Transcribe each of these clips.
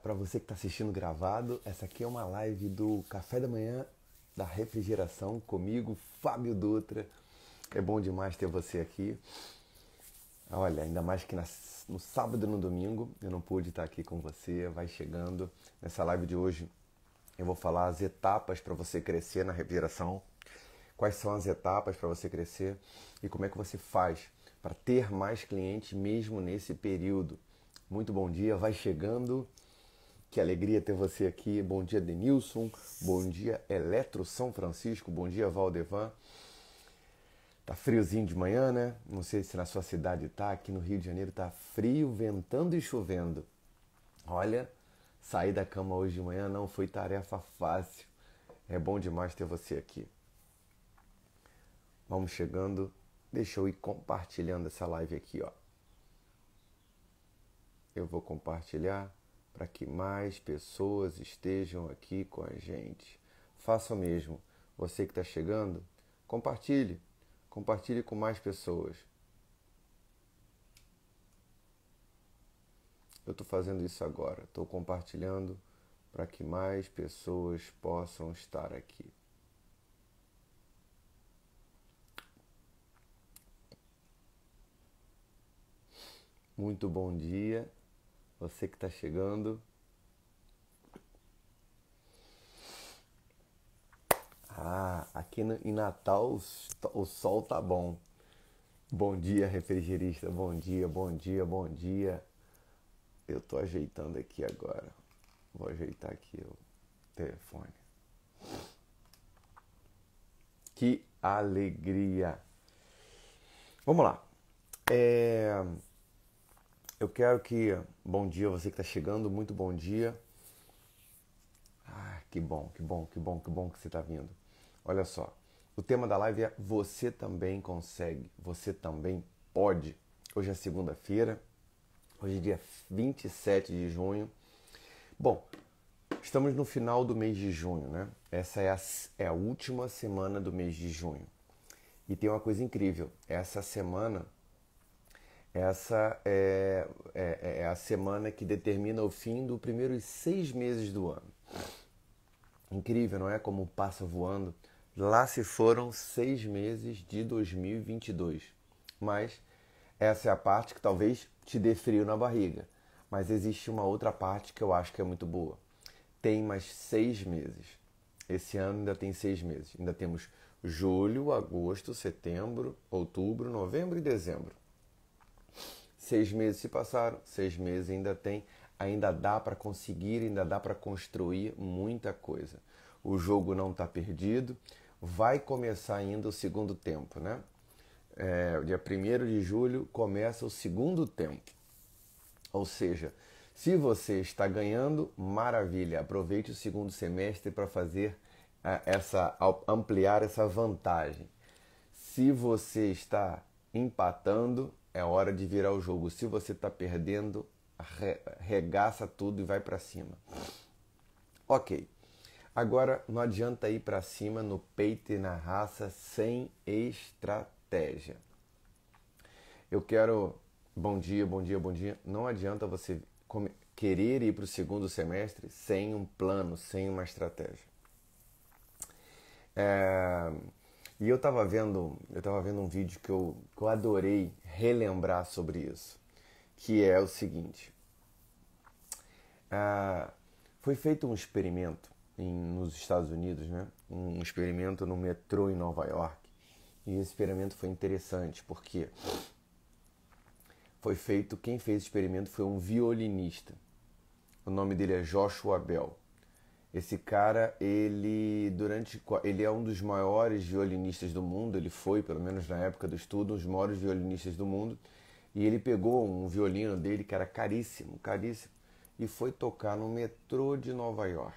Para você que está assistindo gravado, essa aqui é uma live do Café da Manhã da Refrigeração comigo, Fábio Dutra. É bom demais ter você aqui. Olha, ainda mais que na, no sábado e no domingo eu não pude estar aqui com você, vai chegando. Nessa live de hoje eu vou falar as etapas para você crescer na refrigeração. Quais são as etapas para você crescer e como é que você faz para ter mais clientes mesmo nesse período. Muito bom dia, vai chegando. Que alegria ter você aqui. Bom dia, Denilson. Bom dia, Eletro São Francisco. Bom dia, Valdevan. Tá friozinho de manhã, né? Não sei se na sua cidade tá. Aqui no Rio de Janeiro tá frio, ventando e chovendo. Olha, sair da cama hoje de manhã não foi tarefa fácil. É bom demais ter você aqui. Vamos chegando. Deixa eu ir compartilhando essa live aqui, ó. Eu vou compartilhar para que mais pessoas estejam aqui com a gente. Faça o mesmo. Você que está chegando, compartilhe. Compartilhe com mais pessoas. Eu estou fazendo isso agora. Estou compartilhando para que mais pessoas possam estar aqui. Muito bom dia você que está chegando. Ah, aqui no, em Natal o, o sol tá bom. Bom dia, refrigerista. Bom dia, bom dia, bom dia. Eu tô ajeitando aqui agora. Vou ajeitar aqui o telefone. Que alegria! Vamos lá. É... Eu quero que. Bom dia, você que está chegando, muito bom dia. Ah, que bom, que bom, que bom, que bom que você está vindo. Olha só, o tema da live é Você também consegue, você também pode. Hoje é segunda-feira, hoje é dia 27 de junho. Bom, estamos no final do mês de junho, né? Essa é a, é a última semana do mês de junho. E tem uma coisa incrível: essa semana essa é, é, é, é, a semana que determina o fim do primeiros seis meses do ano. Incrível, não é? Como passa voando. Lá se foram seis meses de 2022. Mas essa é a parte que talvez te dê frio na barriga. Mas existe uma outra parte que eu acho que é muito boa. Tem mais seis meses. Esse ano ainda tem seis meses. Ainda temos julho, agosto, setembro, outubro, novembro e dezembro Seis meses se passaram, seis meses ainda tem, ainda dá para conseguir, ainda dá para construir muita coisa. O jogo não está perdido, vai começar ainda o segundo tempo, né? É, dia 1 de julho começa o segundo tempo. Ou seja, se você está ganhando, maravilha, aproveite o segundo semestre para fazer é, essa ampliar essa vantagem. Se você está empatando, é hora de virar o jogo. Se você está perdendo, regaça tudo e vai para cima. Ok. Agora não adianta ir para cima no peito e na raça sem estratégia. Eu quero bom dia, bom dia, bom dia. Não adianta você querer ir para o segundo semestre sem um plano, sem uma estratégia. É e eu estava vendo, eu tava vendo um vídeo que eu, que eu adorei relembrar sobre isso, que é o seguinte. Ah, foi feito um experimento em, nos Estados Unidos, né? Um experimento no metrô em Nova York. E esse experimento foi interessante porque foi feito, quem fez o experimento foi um violinista. O nome dele é Joshua Bell. Esse cara, ele durante ele é um dos maiores violinistas do mundo, ele foi, pelo menos na época do estudo, um dos maiores violinistas do mundo. E ele pegou um violino dele que era caríssimo, caríssimo, e foi tocar no metrô de Nova York.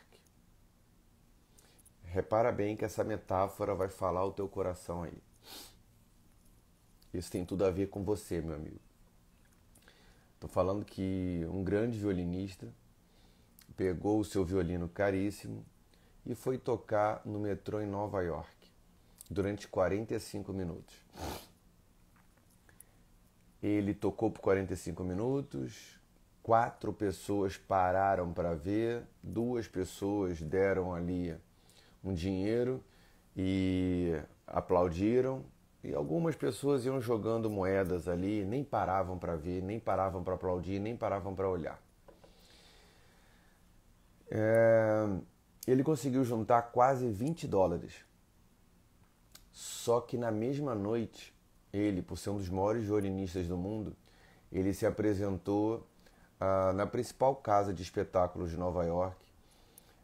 Repara bem que essa metáfora vai falar o teu coração aí. Isso tem tudo a ver com você, meu amigo. Estou falando que um grande violinista pegou o seu violino caríssimo e foi tocar no metrô em Nova York durante 45 minutos. Ele tocou por 45 minutos, quatro pessoas pararam para ver, duas pessoas deram ali um dinheiro e aplaudiram, e algumas pessoas iam jogando moedas ali, nem paravam para ver, nem paravam para aplaudir, nem paravam para olhar. É, ele conseguiu juntar quase 20 dólares. Só que na mesma noite, ele, por ser um dos maiores violinistas do mundo, ele se apresentou ah, na principal casa de espetáculos de Nova York,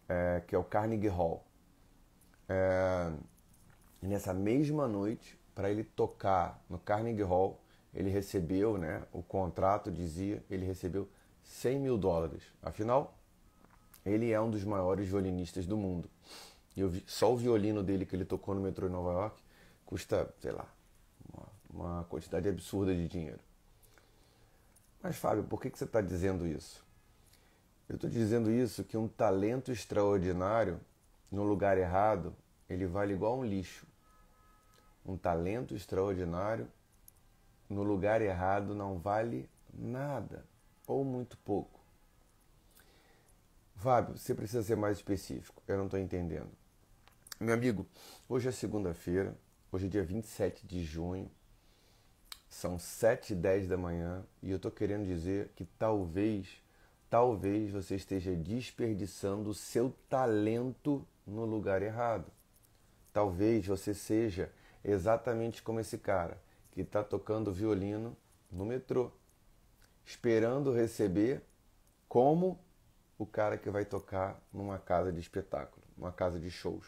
é, que é o Carnegie Hall. É, e nessa mesma noite, para ele tocar no Carnegie Hall, ele recebeu, né, o contrato dizia, ele recebeu 100 mil dólares. Afinal, ele é um dos maiores violinistas do mundo. Eu vi, só o violino dele que ele tocou no metrô em Nova York custa, sei lá, uma, uma quantidade absurda de dinheiro. Mas, Fábio, por que, que você está dizendo isso? Eu estou dizendo isso que um talento extraordinário no lugar errado ele vale igual um lixo. Um talento extraordinário no lugar errado não vale nada ou muito pouco. Fábio, você precisa ser mais específico. Eu não estou entendendo. Meu amigo, hoje é segunda-feira, hoje é dia 27 de junho, são 7 e 10 da manhã e eu estou querendo dizer que talvez, talvez você esteja desperdiçando o seu talento no lugar errado. Talvez você seja exatamente como esse cara que está tocando violino no metrô, esperando receber como o cara que vai tocar numa casa de espetáculo, numa casa de shows.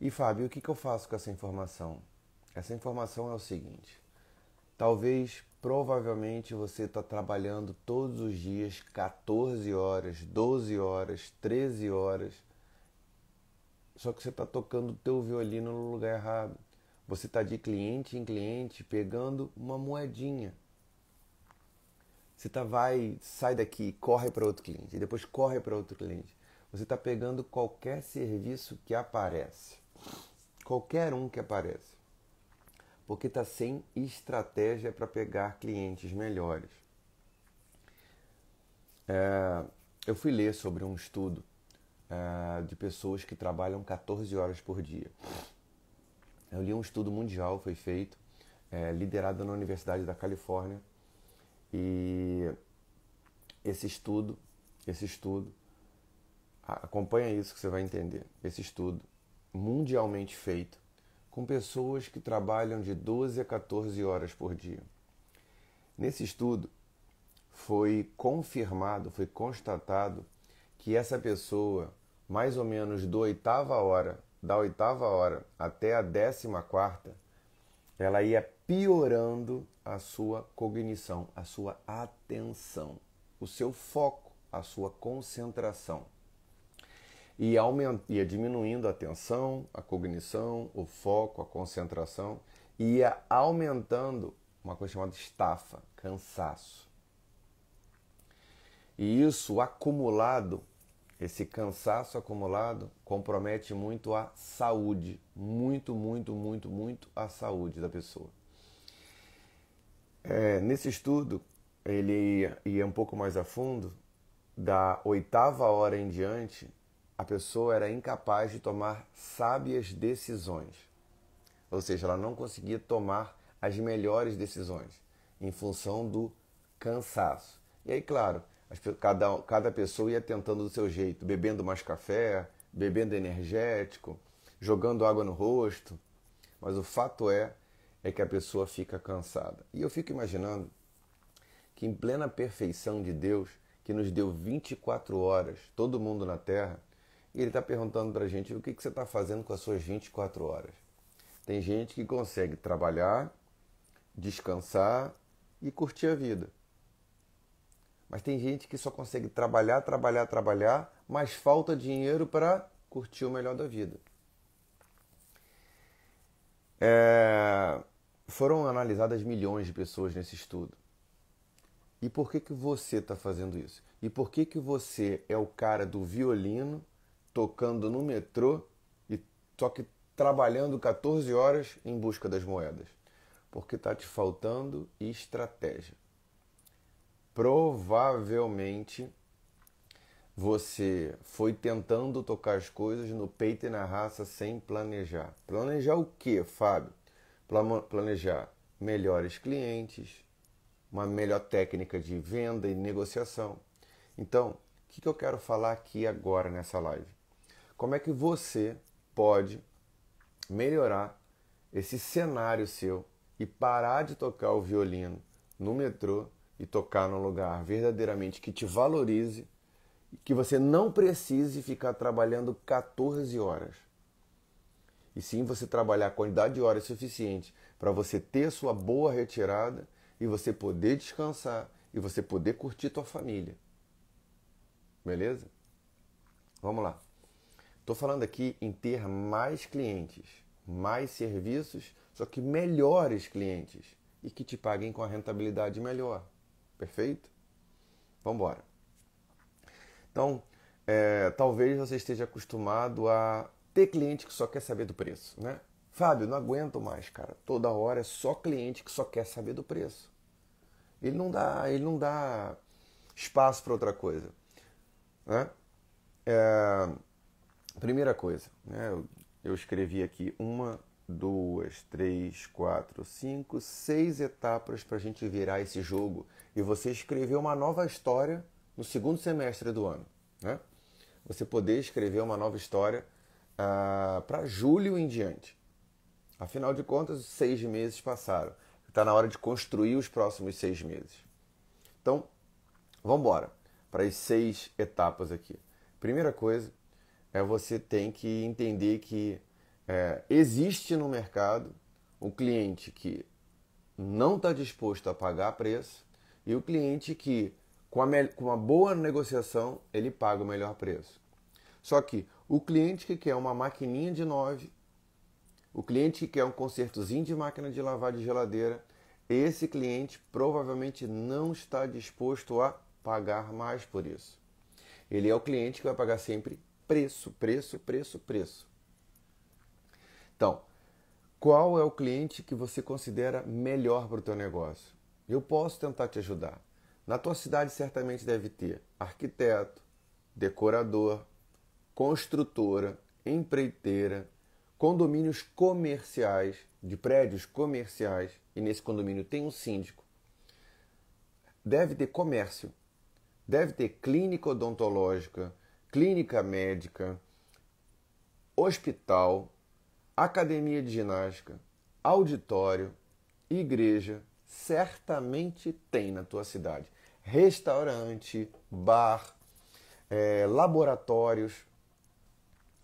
E Fábio, o que, que eu faço com essa informação? Essa informação é o seguinte: talvez, provavelmente, você está trabalhando todos os dias 14 horas, 12 horas, 13 horas, só que você está tocando o teu violino no lugar errado. Você está de cliente em cliente pegando uma moedinha você tá, vai, sai daqui, corre para outro cliente, e depois corre para outro cliente. Você está pegando qualquer serviço que aparece, qualquer um que aparece, porque está sem estratégia para pegar clientes melhores. É, eu fui ler sobre um estudo é, de pessoas que trabalham 14 horas por dia. Eu li um estudo mundial, foi feito, é, liderado na Universidade da Califórnia, e esse estudo, esse estudo, acompanha isso que você vai entender. Esse estudo mundialmente feito com pessoas que trabalham de 12 a 14 horas por dia. Nesse estudo foi confirmado, foi constatado que essa pessoa, mais ou menos do oitava hora, da oitava hora até a décima quarta, ela ia piorando a sua cognição, a sua atenção, o seu foco, a sua concentração. E aumenta, ia diminuindo a atenção, a cognição, o foco, a concentração, ia aumentando uma coisa chamada estafa, cansaço. E isso acumulado, esse cansaço acumulado, compromete muito a saúde, muito, muito, muito, muito a saúde da pessoa. É, nesse estudo, ele ia, ia um pouco mais a fundo, da oitava hora em diante, a pessoa era incapaz de tomar sábias decisões. Ou seja, ela não conseguia tomar as melhores decisões em função do cansaço. E aí, claro, cada, cada pessoa ia tentando do seu jeito, bebendo mais café, bebendo energético, jogando água no rosto. Mas o fato é é que a pessoa fica cansada. E eu fico imaginando que em plena perfeição de Deus, que nos deu 24 horas, todo mundo na Terra, e ele está perguntando para a gente o que, que você está fazendo com as suas 24 horas. Tem gente que consegue trabalhar, descansar e curtir a vida. Mas tem gente que só consegue trabalhar, trabalhar, trabalhar, mas falta dinheiro para curtir o melhor da vida. É... Foram analisadas milhões de pessoas nesse estudo. E por que, que você está fazendo isso? E por que, que você é o cara do violino tocando no metrô e só que trabalhando 14 horas em busca das moedas? Porque está te faltando estratégia. Provavelmente você foi tentando tocar as coisas no peito e na raça sem planejar. Planejar o que, Fábio? planejar melhores clientes, uma melhor técnica de venda e negociação. Então, o que, eu quero falar aqui agora nessa live? Como é que você pode melhorar esse cenário seu e parar de tocar o violino no metrô e tocar num lugar verdadeiramente que te valorize e que você não precise ficar trabalhando 14 horas? e sim você trabalhar a quantidade de horas suficiente para você ter sua boa retirada e você poder descansar e você poder curtir tua família. Beleza? Vamos lá. Estou falando aqui em ter mais clientes, mais serviços, só que melhores clientes e que te paguem com a rentabilidade melhor. Perfeito? Vamos embora. Então, é, talvez você esteja acostumado a ter cliente que só quer saber do preço, né? Fábio, não aguento mais, cara. Toda hora é só cliente que só quer saber do preço. Ele não dá, ele não dá espaço para outra coisa, né? É, primeira coisa, né? Eu, eu escrevi aqui uma, duas, três, quatro, cinco, seis etapas para a gente virar esse jogo e você escrever uma nova história no segundo semestre do ano, né? Você poder escrever uma nova história ah, para julho em diante. Afinal de contas, seis meses passaram. Está na hora de construir os próximos seis meses. Então, vamos embora para as seis etapas aqui. Primeira coisa é você tem que entender que é, existe no mercado o cliente que não está disposto a pagar preço e o cliente que, com, a, com uma boa negociação, ele paga o melhor preço. Só que o cliente que quer uma maquininha de 9, o cliente que quer um consertozinho de máquina de lavar de geladeira, esse cliente provavelmente não está disposto a pagar mais por isso. Ele é o cliente que vai pagar sempre preço, preço, preço, preço. Então, qual é o cliente que você considera melhor para o teu negócio? Eu posso tentar te ajudar. Na tua cidade certamente deve ter arquiteto, decorador, construtora, empreiteira, condomínios comerciais, de prédios comerciais, e nesse condomínio tem um síndico, deve ter comércio, deve ter clínica odontológica, clínica médica, hospital, academia de ginástica, auditório, igreja, certamente tem na tua cidade. Restaurante, bar, é, laboratórios,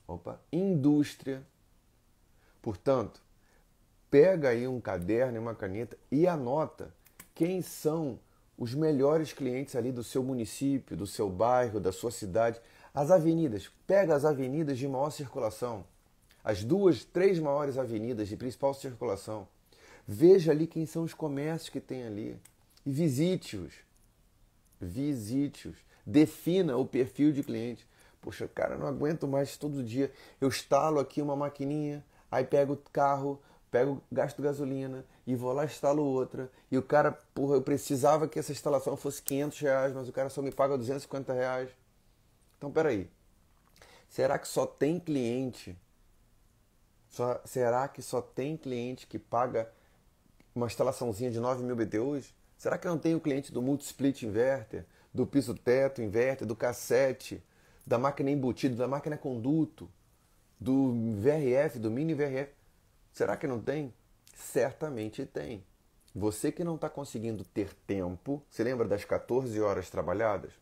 opa, indústria. Portanto, pega aí um caderno e uma caneta e anota quem são os melhores clientes ali do seu município, do seu bairro, da sua cidade. As avenidas, pega as avenidas de maior circulação, as duas, três maiores avenidas de principal circulação. Veja ali quem são os comércios que tem ali e visite-os. Visite-os. Defina o perfil de cliente. Poxa, cara, não aguento mais todo dia. Eu instalo aqui uma maquininha, aí pego o carro, pego, gasto gasolina e vou lá instalo outra. E o cara, porra, eu precisava que essa instalação fosse 500 reais, mas o cara só me paga 250 reais. Então, peraí. Será que só tem cliente? Só, será que só tem cliente que paga uma instalaçãozinha de 9 mil BTUs? Será que não tem o cliente do multi-split inverter, do piso teto inverter, do cassete? da máquina embutida, da máquina conduto, do VRF, do mini VRF. Será que não tem? Certamente tem. Você que não está conseguindo ter tempo, se lembra das 14 horas trabalhadas?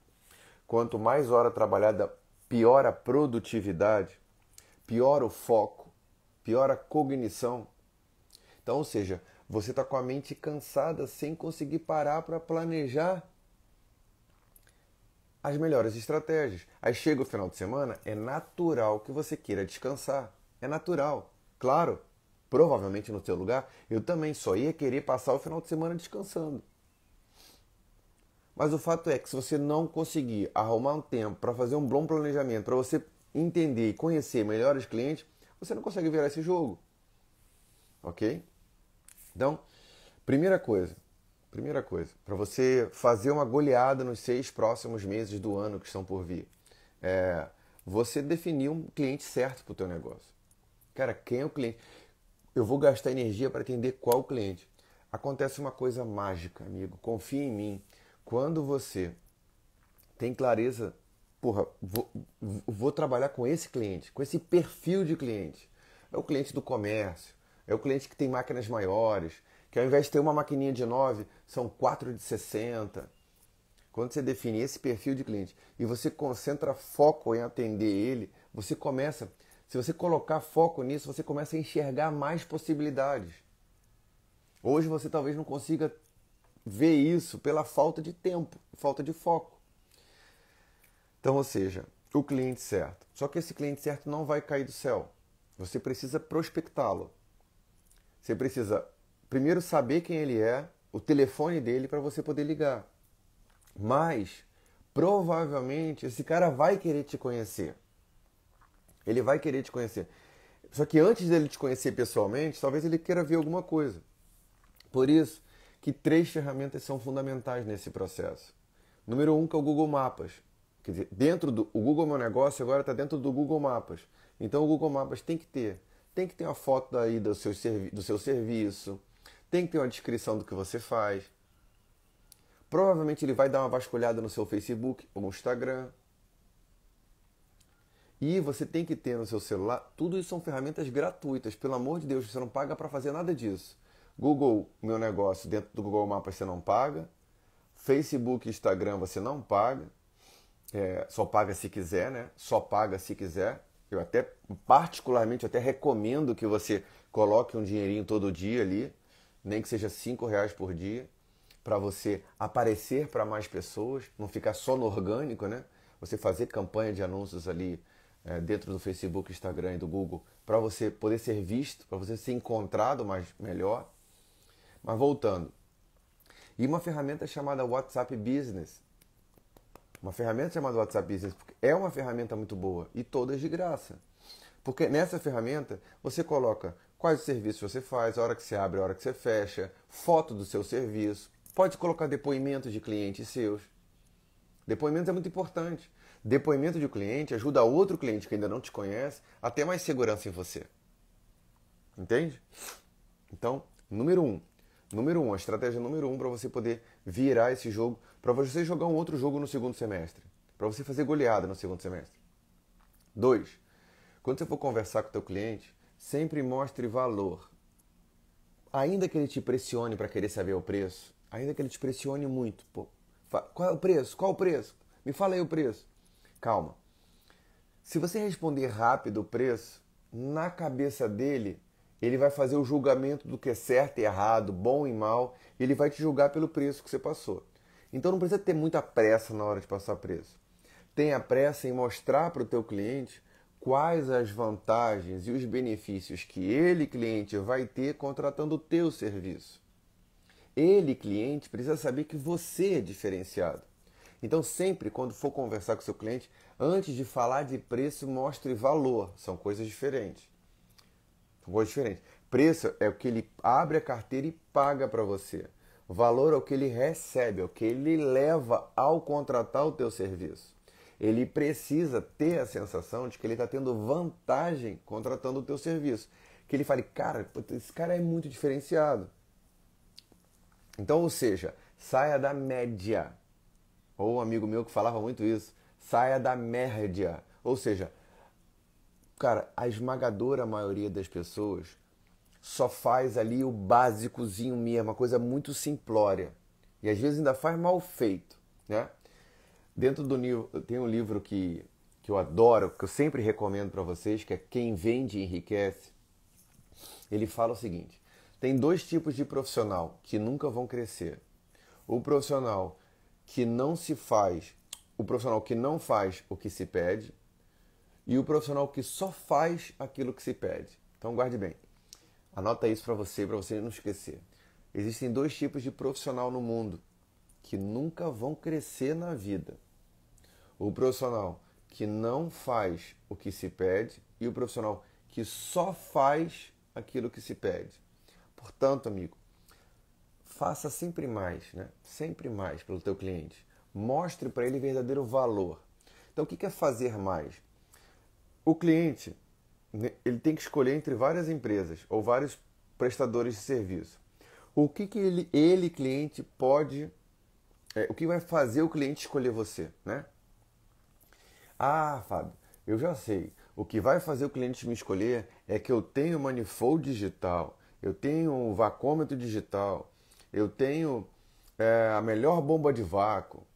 Quanto mais hora trabalhada, pior a produtividade, pior o foco, pior a cognição. Então, ou seja, você está com a mente cansada sem conseguir parar para planejar as melhores estratégias. Aí chega o final de semana, é natural que você queira descansar. É natural. Claro, provavelmente no seu lugar, eu também só ia querer passar o final de semana descansando. Mas o fato é que se você não conseguir arrumar um tempo para fazer um bom planejamento, para você entender e conhecer melhores clientes, você não consegue virar esse jogo. Ok? Então, primeira coisa, Primeira coisa, para você fazer uma goleada nos seis próximos meses do ano que estão por vir, é, você definir um cliente certo para o teu negócio. Cara, quem é o cliente? Eu vou gastar energia para atender qual cliente. Acontece uma coisa mágica, amigo. Confia em mim. Quando você tem clareza, porra, vou, vou trabalhar com esse cliente, com esse perfil de cliente. É o cliente do comércio, é o cliente que tem máquinas maiores, que ao invés de ter uma maquininha de 9, são quatro de 60. Quando você definir esse perfil de cliente e você concentra foco em atender ele, você começa, se você colocar foco nisso, você começa a enxergar mais possibilidades. Hoje você talvez não consiga ver isso pela falta de tempo, falta de foco. Então, ou seja, o cliente certo. Só que esse cliente certo não vai cair do céu. Você precisa prospectá-lo. Você precisa primeiro saber quem ele é, o telefone dele para você poder ligar. Mas provavelmente esse cara vai querer te conhecer. Ele vai querer te conhecer. Só que antes dele te conhecer pessoalmente, talvez ele queira ver alguma coisa. Por isso que três ferramentas são fundamentais nesse processo. Número um que é o Google Mapas. Quer dizer, dentro do o Google é Meu Negócio agora está dentro do Google Mapas. Então o Google Mapas tem que ter, tem que ter a foto aí do seu, servi, do seu serviço, tem que ter uma descrição do que você faz. Provavelmente ele vai dar uma vasculhada no seu Facebook ou no Instagram. E você tem que ter no seu celular, tudo isso são ferramentas gratuitas, pelo amor de Deus, você não paga para fazer nada disso. Google, meu negócio, dentro do Google Maps você não paga. Facebook, Instagram você não paga. É, só paga se quiser, né? Só paga se quiser. Eu até, particularmente, eu até recomendo que você coloque um dinheirinho todo dia ali nem que seja cinco reais por dia, para você aparecer para mais pessoas, não ficar só no orgânico, né? Você fazer campanha de anúncios ali é, dentro do Facebook, Instagram e do Google, para você poder ser visto, para você ser encontrado mais melhor. Mas voltando, e uma ferramenta chamada WhatsApp Business. Uma ferramenta chamada WhatsApp Business é uma ferramenta muito boa e todas de graça. Porque nessa ferramenta você coloca quais serviços você faz, a hora que você abre, a hora que você fecha, foto do seu serviço. Pode colocar depoimentos de clientes seus. Depoimentos é muito importante. Depoimento de cliente ajuda outro cliente que ainda não te conhece a ter mais segurança em você. Entende? Então, número um. Número um, a estratégia número um para você poder virar esse jogo, para você jogar um outro jogo no segundo semestre, para você fazer goleada no segundo semestre. Dois, quando você for conversar com o teu cliente, Sempre mostre valor. Ainda que ele te pressione para querer saber o preço, ainda que ele te pressione muito, pô, qual é o preço? Qual é o preço? Me fala aí o preço. Calma. Se você responder rápido o preço, na cabeça dele, ele vai fazer o julgamento do que é certo e errado, bom e mal, e ele vai te julgar pelo preço que você passou. Então não precisa ter muita pressa na hora de passar preço. Tenha pressa em mostrar para o teu cliente quais as vantagens e os benefícios que ele, cliente, vai ter contratando o teu serviço. Ele, cliente, precisa saber que você é diferenciado. Então, sempre quando for conversar com seu cliente, antes de falar de preço, mostre valor. São coisas diferentes. São coisas diferentes. Preço é o que ele abre a carteira e paga para você. Valor é o que ele recebe, é o que ele leva ao contratar o teu serviço ele precisa ter a sensação de que ele está tendo vantagem contratando o teu serviço. Que ele fale, cara, esse cara é muito diferenciado. Então, ou seja, saia da média. Ou um amigo meu que falava muito isso, saia da média. Ou seja, cara, a esmagadora maioria das pessoas só faz ali o básicozinho mesmo, uma coisa muito simplória. E às vezes ainda faz mal feito, né? Dentro do livro, tem um livro que, que eu adoro, que eu sempre recomendo para vocês, que é Quem Vende Enriquece. Ele fala o seguinte: tem dois tipos de profissional que nunca vão crescer. O profissional que não se faz, o profissional que não faz o que se pede, e o profissional que só faz aquilo que se pede. Então guarde bem. Anota isso para você, para você não esquecer. Existem dois tipos de profissional no mundo que nunca vão crescer na vida. O profissional que não faz o que se pede e o profissional que só faz aquilo que se pede. Portanto, amigo, faça sempre mais, né? Sempre mais pelo teu cliente. Mostre para ele verdadeiro valor. Então, o que é fazer mais? O cliente né, ele tem que escolher entre várias empresas ou vários prestadores de serviço. O que, que ele, ele, cliente, pode é, o que vai fazer o cliente escolher você, né? Ah, Fábio, eu já sei. O que vai fazer o cliente me escolher é que eu tenho manifold digital, eu tenho um vacômetro digital, eu tenho é, a melhor bomba de vácuo.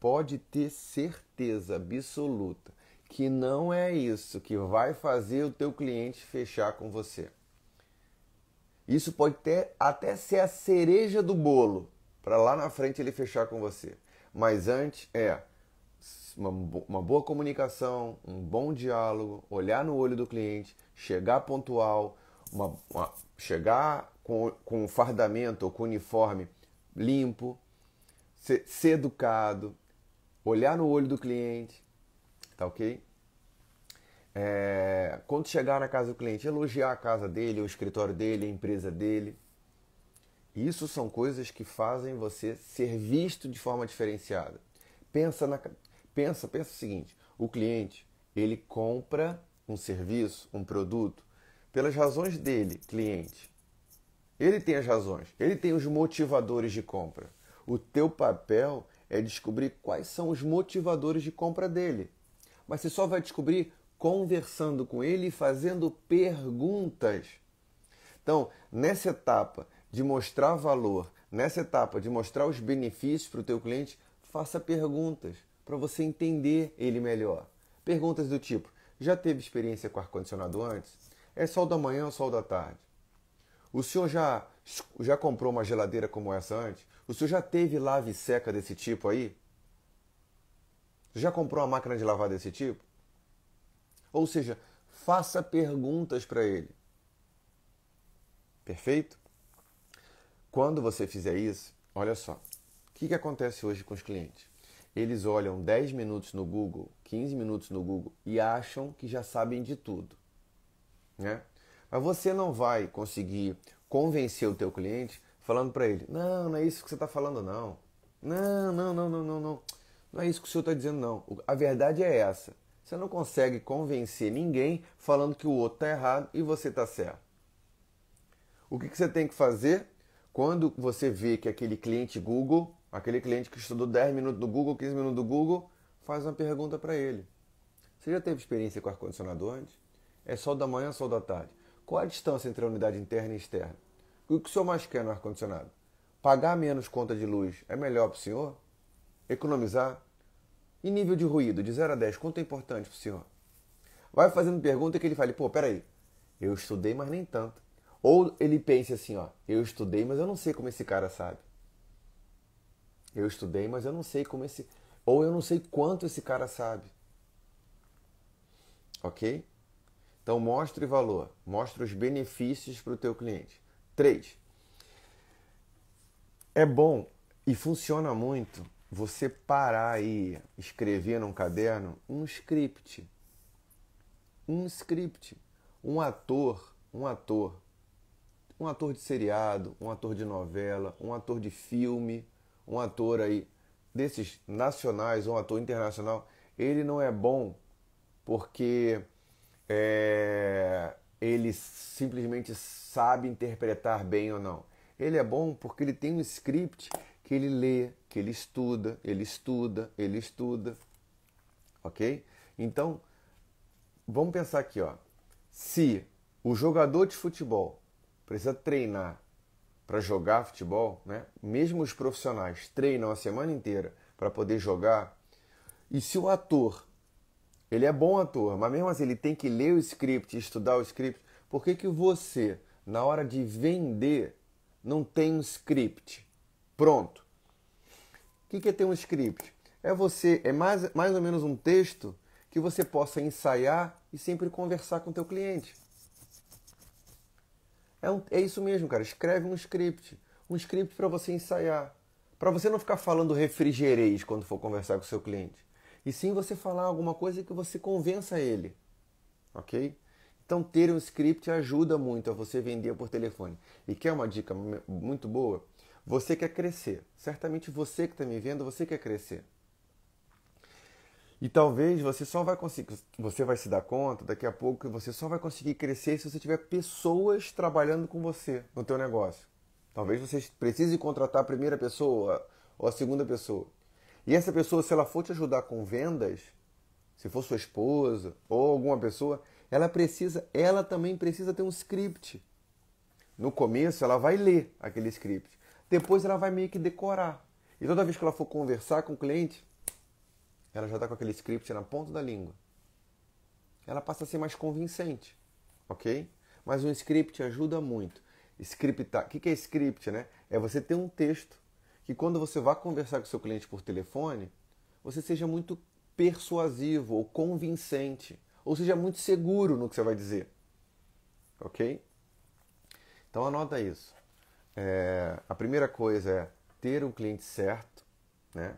Pode ter certeza absoluta que não é isso que vai fazer o teu cliente fechar com você. Isso pode ter, até ser a cereja do bolo, para lá na frente ele fechar com você. Mas antes é uma, uma boa comunicação, um bom diálogo, olhar no olho do cliente, chegar pontual, uma, uma, chegar com, com fardamento ou com uniforme limpo, ser, ser educado, olhar no olho do cliente, tá ok? É, quando chegar na casa do cliente, elogiar a casa dele, o escritório dele, a empresa dele. Isso são coisas que fazem você ser visto de forma diferenciada. Pensa na pensa, pensa o seguinte, o cliente, ele compra um serviço, um produto pelas razões dele, cliente. Ele tem as razões, ele tem os motivadores de compra. O teu papel é descobrir quais são os motivadores de compra dele. Mas você só vai descobrir conversando com ele e fazendo perguntas. Então, nessa etapa de mostrar valor, nessa etapa de mostrar os benefícios para o teu cliente, faça perguntas para você entender ele melhor. Perguntas do tipo: já teve experiência com ar-condicionado antes? É sol da manhã ou sol da tarde? O senhor já, já comprou uma geladeira como essa antes? O senhor já teve lave seca desse tipo aí? Já comprou uma máquina de lavar desse tipo? Ou seja, faça perguntas para ele. Perfeito? Quando você fizer isso, olha só, o que, que acontece hoje com os clientes? Eles olham 10 minutos no Google, 15 minutos no Google e acham que já sabem de tudo. Né? Mas você não vai conseguir convencer o teu cliente falando para ele, não, não é isso que você está falando não. Não, não, não, não, não, não. Não é isso que o senhor está dizendo não. A verdade é essa. Você não consegue convencer ninguém falando que o outro está errado e você está certo. O que, que você tem que fazer quando você vê que aquele cliente Google, aquele cliente que estudou 10 minutos do Google, 15 minutos do Google, faz uma pergunta para ele. Você já teve experiência com ar-condicionado antes? É sol da manhã, ou sol da tarde? Qual a distância entre a unidade interna e externa? O que o senhor mais quer no ar-condicionado? Pagar menos conta de luz é melhor para o senhor? Economizar? E nível de ruído, de 0 a 10, quanto é importante para o senhor? Vai fazendo pergunta que ele fale, pô, peraí, eu estudei, mas nem tanto. Ou ele pensa assim, ó, eu estudei, mas eu não sei como esse cara sabe. Eu estudei, mas eu não sei como esse. Ou eu não sei quanto esse cara sabe. Ok? Então mostre valor, mostre os benefícios para o teu cliente. Três. É bom e funciona muito você parar e escrever num caderno um script. Um script. Um ator, um ator um ator de seriado, um ator de novela, um ator de filme, um ator aí desses nacionais, um ator internacional, ele não é bom porque é, ele simplesmente sabe interpretar bem ou não. Ele é bom porque ele tem um script que ele lê, que ele estuda, ele estuda, ele estuda. Ok? Então, vamos pensar aqui, ó. Se o jogador de futebol precisa treinar para jogar futebol, né? Mesmo os profissionais treinam a semana inteira para poder jogar. E se o ator, ele é bom ator, mas mesmo assim ele tem que ler o script, estudar o script, por que, que você, na hora de vender, não tem um script? Pronto. O que, que é ter um script? É você, é mais, mais ou menos um texto que você possa ensaiar e sempre conversar com o teu cliente. É, um, é isso mesmo, cara. Escreve um script. Um script para você ensaiar. Para você não ficar falando refrigereis quando for conversar com o seu cliente. E sim você falar alguma coisa que você convença ele. Ok? Então, ter um script ajuda muito a você vender por telefone. E quer uma dica muito boa? Você quer crescer. Certamente você que está me vendo, você quer crescer. E talvez você só vai conseguir, você vai se dar conta daqui a pouco que você só vai conseguir crescer se você tiver pessoas trabalhando com você no teu negócio. Talvez você precise contratar a primeira pessoa ou a segunda pessoa. E essa pessoa, se ela for te ajudar com vendas, se for sua esposa ou alguma pessoa, ela precisa, ela também precisa ter um script. No começo ela vai ler aquele script. Depois ela vai meio que decorar. E toda vez que ela for conversar com o cliente, ela já está com aquele script na ponta da língua. Ela passa a ser mais convincente, ok? Mas um script ajuda muito. Scriptar, o que é script, né? É você ter um texto que quando você vá conversar com seu cliente por telefone, você seja muito persuasivo ou convincente, ou seja muito seguro no que você vai dizer, ok? Então anota isso. É, a primeira coisa é ter o cliente certo, né?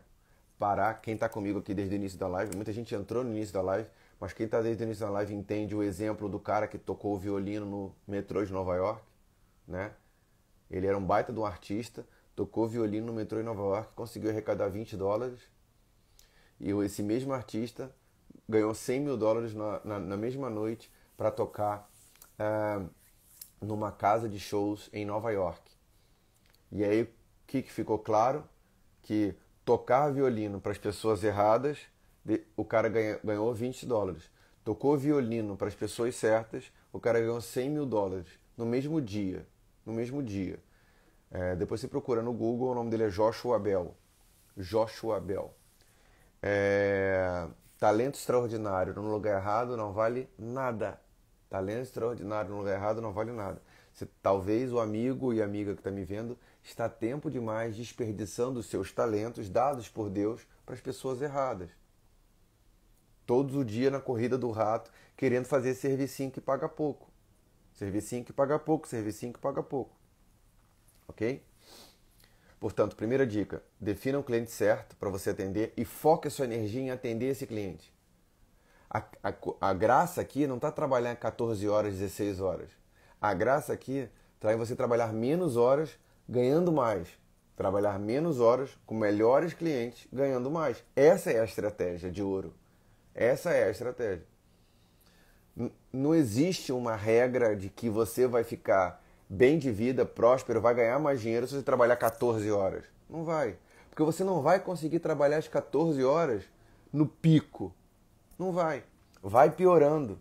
parar. Quem está comigo aqui desde o início da live, muita gente entrou no início da live, mas quem está desde o início da live entende o exemplo do cara que tocou o violino no metrô de Nova York, né? Ele era um baita de um artista, tocou violino no metrô de Nova York, conseguiu arrecadar 20 dólares. E esse mesmo artista ganhou 100 mil dólares na, na, na mesma noite para tocar uh, numa casa de shows em Nova York. E aí o que, que ficou claro? Que tocar violino para as pessoas erradas, o cara ganhou 20 dólares. Tocou violino para as pessoas certas, o cara ganhou 100 mil dólares no mesmo dia. No mesmo dia. É, depois você procura no Google, o nome dele é Joshua Bell. Joshua Bell. É, talento extraordinário no lugar errado não vale nada. Talento extraordinário no lugar errado não vale nada. Você, talvez o amigo e amiga que está me vendo está tempo demais desperdiçando seus talentos dados por Deus para as pessoas erradas. Todos o dia na corrida do rato, querendo fazer servicinho que paga pouco. Servicinho que paga pouco, servicinho que paga pouco. Ok? Portanto, primeira dica: defina o um cliente certo para você atender e foque a sua energia em atender esse cliente. A, a, a graça aqui não está trabalhar 14 horas, 16 horas. A graça aqui está em você trabalhar menos horas ganhando mais. Trabalhar menos horas com melhores clientes, ganhando mais. Essa é a estratégia de ouro. Essa é a estratégia. Não existe uma regra de que você vai ficar bem de vida, próspero, vai ganhar mais dinheiro se você trabalhar 14 horas. Não vai. Porque você não vai conseguir trabalhar as 14 horas no pico. Não vai. Vai piorando.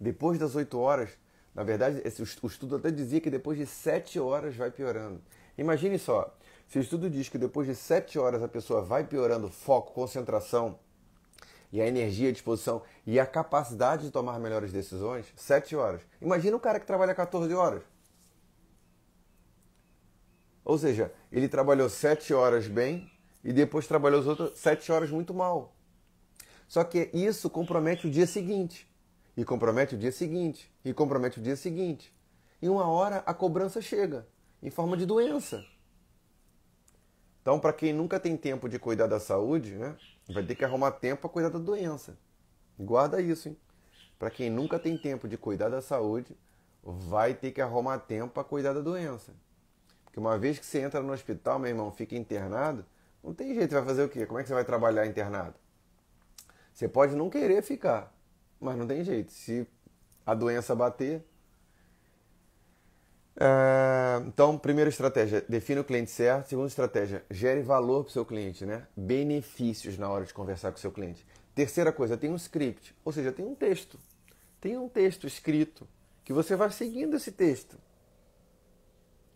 Depois das 8 horas, na verdade, esse, o estudo até dizia que depois de 7 horas vai piorando. Imagine só, se o estudo diz que depois de 7 horas a pessoa vai piorando foco, concentração e a energia, a disposição e a capacidade de tomar melhores decisões, 7 horas. Imagina um cara que trabalha 14 horas. Ou seja, ele trabalhou 7 horas bem e depois trabalhou as outras 7 horas muito mal. Só que isso compromete o dia seguinte. E compromete o dia seguinte, e compromete o dia seguinte. E uma hora a cobrança chega, em forma de doença. Então, para quem nunca tem tempo de cuidar da saúde, né, vai ter que arrumar tempo para cuidar da doença. Guarda isso, hein? Para quem nunca tem tempo de cuidar da saúde, vai ter que arrumar tempo para cuidar da doença. Porque uma vez que você entra no hospital, meu irmão, fica internado, não tem jeito, vai fazer o quê? Como é que você vai trabalhar internado? Você pode não querer ficar, mas não tem jeito. Se a doença bater. É... Então, primeira estratégia, define o cliente certo. Segunda estratégia, gere valor para o seu cliente, né? Benefícios na hora de conversar com o seu cliente. Terceira coisa, tem um script, ou seja, tem um texto. Tem um texto escrito que você vai seguindo esse texto.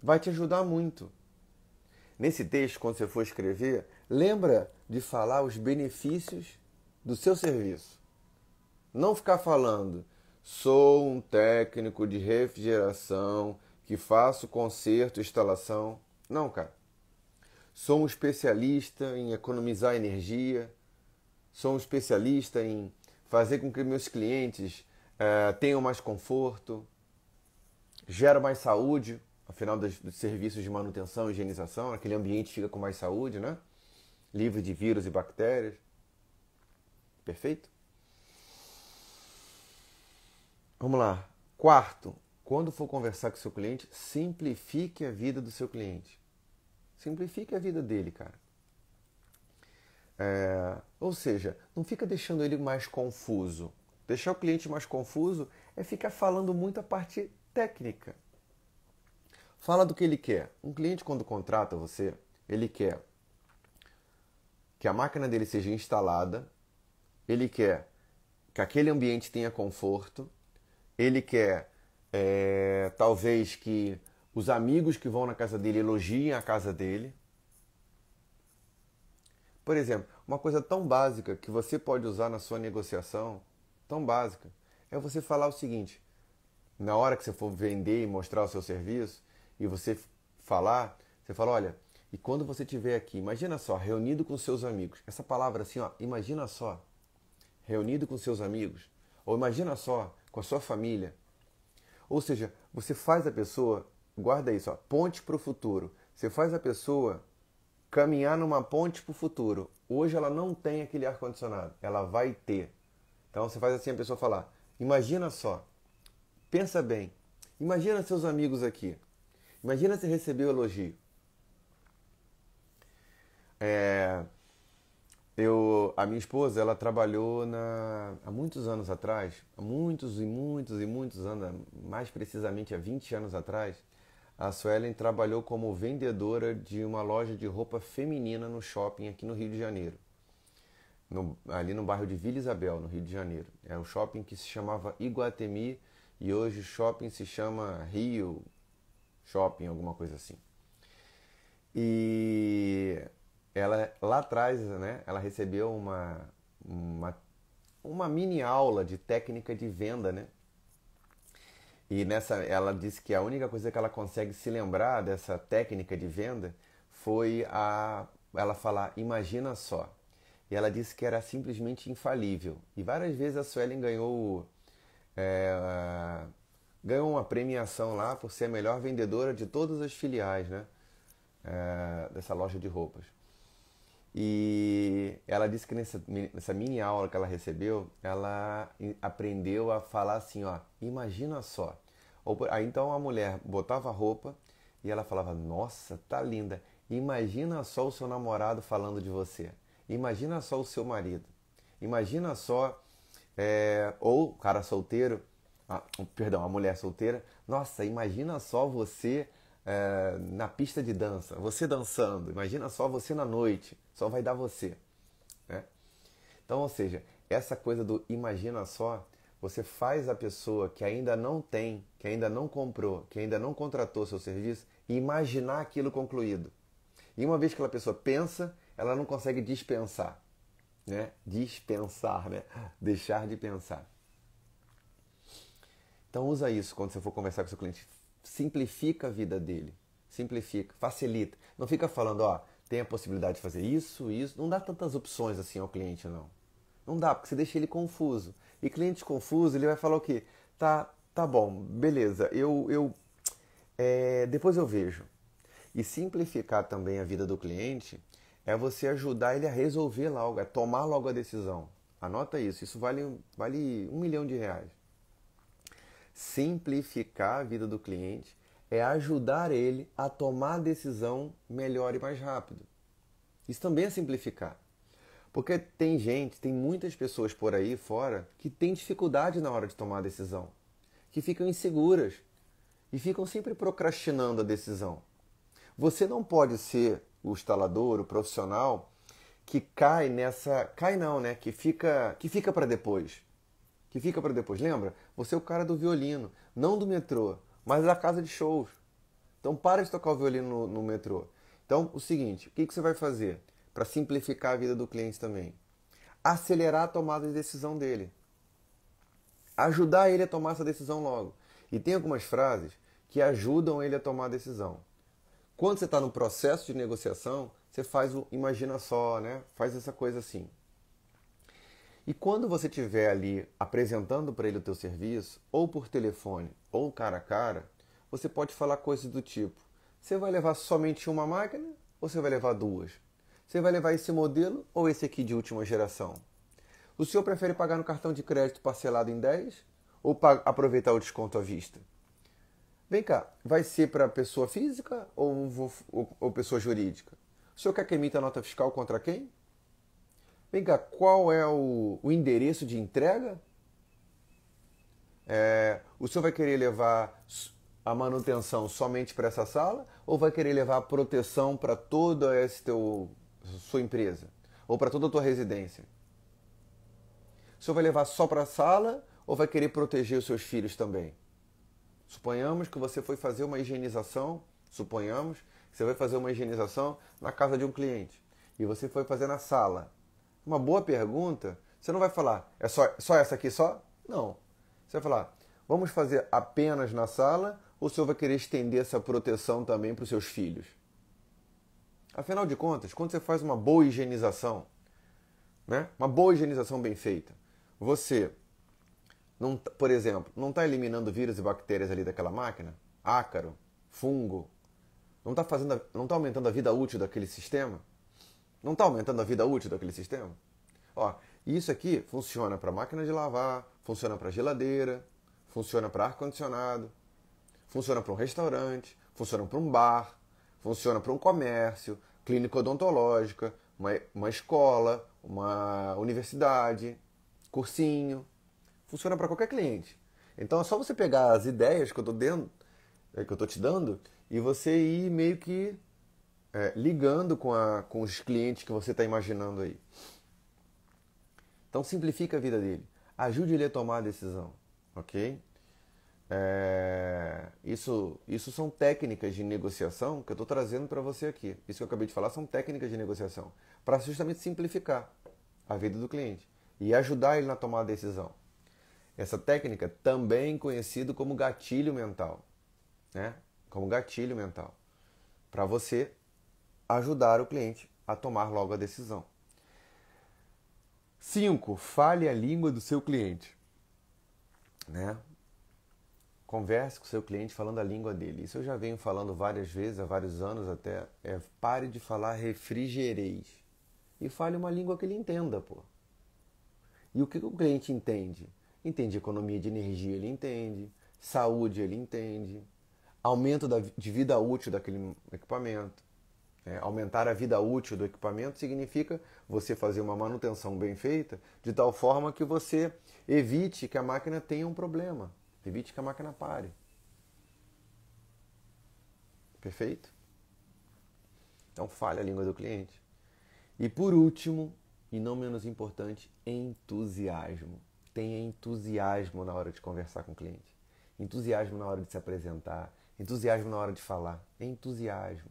Vai te ajudar muito. Nesse texto, quando você for escrever, lembra de falar os benefícios do seu serviço. Não ficar falando, sou um técnico de refrigeração que faço conserto, instalação. Não, cara. Sou um especialista em economizar energia. Sou um especialista em fazer com que meus clientes eh, tenham mais conforto, gero mais saúde, afinal dos, dos serviços de manutenção e higienização, aquele ambiente fica com mais saúde, né? Livre de vírus e bactérias. Perfeito? Vamos lá. Quarto, quando for conversar com seu cliente, simplifique a vida do seu cliente. Simplifique a vida dele, cara. É, ou seja, não fica deixando ele mais confuso. Deixar o cliente mais confuso é ficar falando muito a parte técnica. Fala do que ele quer. Um cliente, quando contrata você, ele quer que a máquina dele seja instalada, ele quer que aquele ambiente tenha conforto, ele quer é, talvez que os amigos que vão na casa dele elogiem a casa dele. Por exemplo, uma coisa tão básica que você pode usar na sua negociação, tão básica, é você falar o seguinte: na hora que você for vender e mostrar o seu serviço, e você falar, você fala: olha, e quando você estiver aqui, imagina só, reunido com seus amigos. Essa palavra assim, ó, imagina só, reunido com seus amigos. Ou imagina só, com a sua família. Ou seja, você faz a pessoa, guarda isso, ó, ponte para o futuro. Você faz a pessoa caminhar numa ponte para o futuro. Hoje ela não tem aquele ar-condicionado, ela vai ter. Então você faz assim a pessoa falar: imagina só, pensa bem, imagina seus amigos aqui, imagina se receber o elogio. É, eu, a minha esposa, ela trabalhou na, há muitos anos atrás, há muitos e muitos e muitos anos, mais precisamente há 20 anos atrás, a Suelen trabalhou como vendedora de uma loja de roupa feminina no shopping aqui no Rio de Janeiro, no, ali no bairro de Vila Isabel, no Rio de Janeiro. É um shopping que se chamava Iguatemi e hoje o shopping se chama Rio Shopping, alguma coisa assim. E ela lá atrás, né, ela recebeu uma, uma, uma mini aula de técnica de venda, né? E nessa, ela disse que a única coisa que ela consegue se lembrar dessa técnica de venda foi a ela falar imagina só. E ela disse que era simplesmente infalível. E várias vezes a Suelen ganhou é, ganhou uma premiação lá por ser a melhor vendedora de todas as filiais, né? É, dessa loja de roupas. E ela disse que nessa, nessa mini aula que ela recebeu, ela aprendeu a falar assim, ó, imagina só. Aí então a mulher botava a roupa e ela falava, nossa, tá linda. Imagina só o seu namorado falando de você. Imagina só o seu marido. Imagina só, é, ou cara solteiro, ah, perdão, a mulher solteira, nossa, imagina só você é, na pista de dança, você dançando, imagina só você na noite, só vai dar você. Né? Então, ou seja, essa coisa do imagina só, você faz a pessoa que ainda não tem, que ainda não comprou, que ainda não contratou seu serviço, imaginar aquilo concluído. E uma vez que a pessoa pensa, ela não consegue dispensar. Né? Dispensar, né? Deixar de pensar. Então usa isso quando você for conversar com seu cliente simplifica a vida dele. Simplifica, facilita. Não fica falando, ó, tem a possibilidade de fazer isso, isso. Não dá tantas opções assim ao cliente, não. Não dá, porque você deixa ele confuso. E cliente confuso, ele vai falar o quê? Tá, tá bom, beleza, eu, eu é, depois eu vejo. E simplificar também a vida do cliente é você ajudar ele a resolver logo, a é tomar logo a decisão. Anota isso, isso vale, vale um milhão de reais simplificar a vida do cliente, é ajudar ele a tomar a decisão melhor e mais rápido. Isso também é simplificar. Porque tem gente, tem muitas pessoas por aí fora que tem dificuldade na hora de tomar a decisão, que ficam inseguras e ficam sempre procrastinando a decisão. Você não pode ser o instalador, o profissional que cai nessa, cai não, né, que fica, que fica para depois que fica para depois, lembra? Você é o cara do violino, não do metrô, mas da casa de shows. Então para de tocar o violino no, no metrô. Então, o seguinte, o que, que você vai fazer para simplificar a vida do cliente também? Acelerar a tomada de decisão dele. Ajudar ele a tomar essa decisão logo. E tem algumas frases que ajudam ele a tomar a decisão. Quando você está no processo de negociação, você faz o imagina só, né? Faz essa coisa assim. E quando você estiver ali apresentando para ele o teu serviço, ou por telefone, ou cara a cara, você pode falar coisas do tipo: você vai levar somente uma máquina ou você vai levar duas? Você vai levar esse modelo ou esse aqui de última geração? O senhor prefere pagar no cartão de crédito parcelado em 10 ou aproveitar o desconto à vista? Vem cá, vai ser para pessoa física ou, ou, ou pessoa jurídica? O senhor quer que emita nota fiscal contra quem? Vem cá, qual é o, o endereço de entrega? É, o senhor vai querer levar a manutenção somente para essa sala ou vai querer levar a proteção para toda essa teu, sua empresa ou para toda a tua residência? O senhor vai levar só para a sala ou vai querer proteger os seus filhos também? Suponhamos que você foi fazer uma higienização, suponhamos que você vai fazer uma higienização na casa de um cliente e você foi fazer na sala uma boa pergunta, você não vai falar, é só, só essa aqui só? Não. Você vai falar, vamos fazer apenas na sala ou o senhor vai querer estender essa proteção também para os seus filhos? Afinal de contas, quando você faz uma boa higienização, né? uma boa higienização bem feita, você, não, tá, por exemplo, não está eliminando vírus e bactérias ali daquela máquina, ácaro, fungo, não está tá aumentando a vida útil daquele sistema, não está aumentando a vida útil daquele sistema? Ó, isso aqui funciona para máquina de lavar, funciona para geladeira, funciona para ar-condicionado, funciona para um restaurante, funciona para um bar, funciona para um comércio, clínica odontológica, uma, uma escola, uma universidade, cursinho. Funciona para qualquer cliente. Então é só você pegar as ideias que eu estou dando, é, que eu estou te dando, e você ir meio que é, ligando com, a, com os clientes que você está imaginando aí. Então simplifica a vida dele. Ajude ele a tomar a decisão, ok? É, isso, isso são técnicas de negociação que eu estou trazendo para você aqui. Isso que eu acabei de falar são técnicas de negociação para justamente simplificar a vida do cliente e ajudar ele na tomada de decisão. Essa técnica também conhecido como gatilho mental, né? Como gatilho mental, para você ajudar o cliente a tomar logo a decisão. 5. Fale a língua do seu cliente. Né? Converse com o seu cliente falando a língua dele. Isso eu já venho falando várias vezes, há vários anos até. É, pare de falar refrigereis. E fale uma língua que ele entenda, pô. E o que o cliente entende? Entende economia de energia, ele entende. Saúde, ele entende. Aumento da, de vida útil daquele equipamento. É, aumentar a vida útil do equipamento significa você fazer uma manutenção bem feita, de tal forma que você evite que a máquina tenha um problema, evite que a máquina pare. Perfeito? Então, é falha a língua do cliente. E por último, e não menos importante, entusiasmo. Tenha entusiasmo na hora de conversar com o cliente, entusiasmo na hora de se apresentar, entusiasmo na hora de falar, entusiasmo.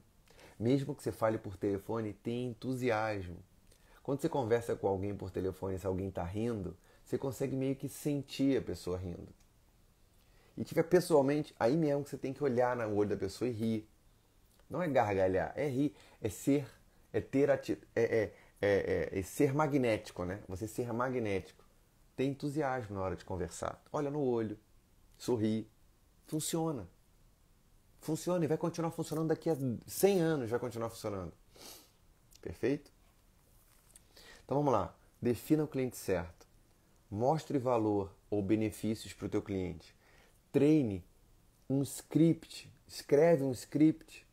Mesmo que você fale por telefone, tem entusiasmo. Quando você conversa com alguém por telefone, se alguém está rindo, você consegue meio que sentir a pessoa rindo. E tiver tipo, é pessoalmente, aí mesmo que você tem que olhar no olho da pessoa e rir. Não é gargalhar, é rir, é ser, é ter ati é, é, é, é, é ser magnético, né? Você ser magnético. Ter entusiasmo na hora de conversar. Olha no olho, sorri, funciona. Funciona e vai continuar funcionando daqui a 100 anos, vai continuar funcionando. Perfeito? Então vamos lá. Defina o cliente certo. Mostre valor ou benefícios para o teu cliente. Treine um script. Escreve um script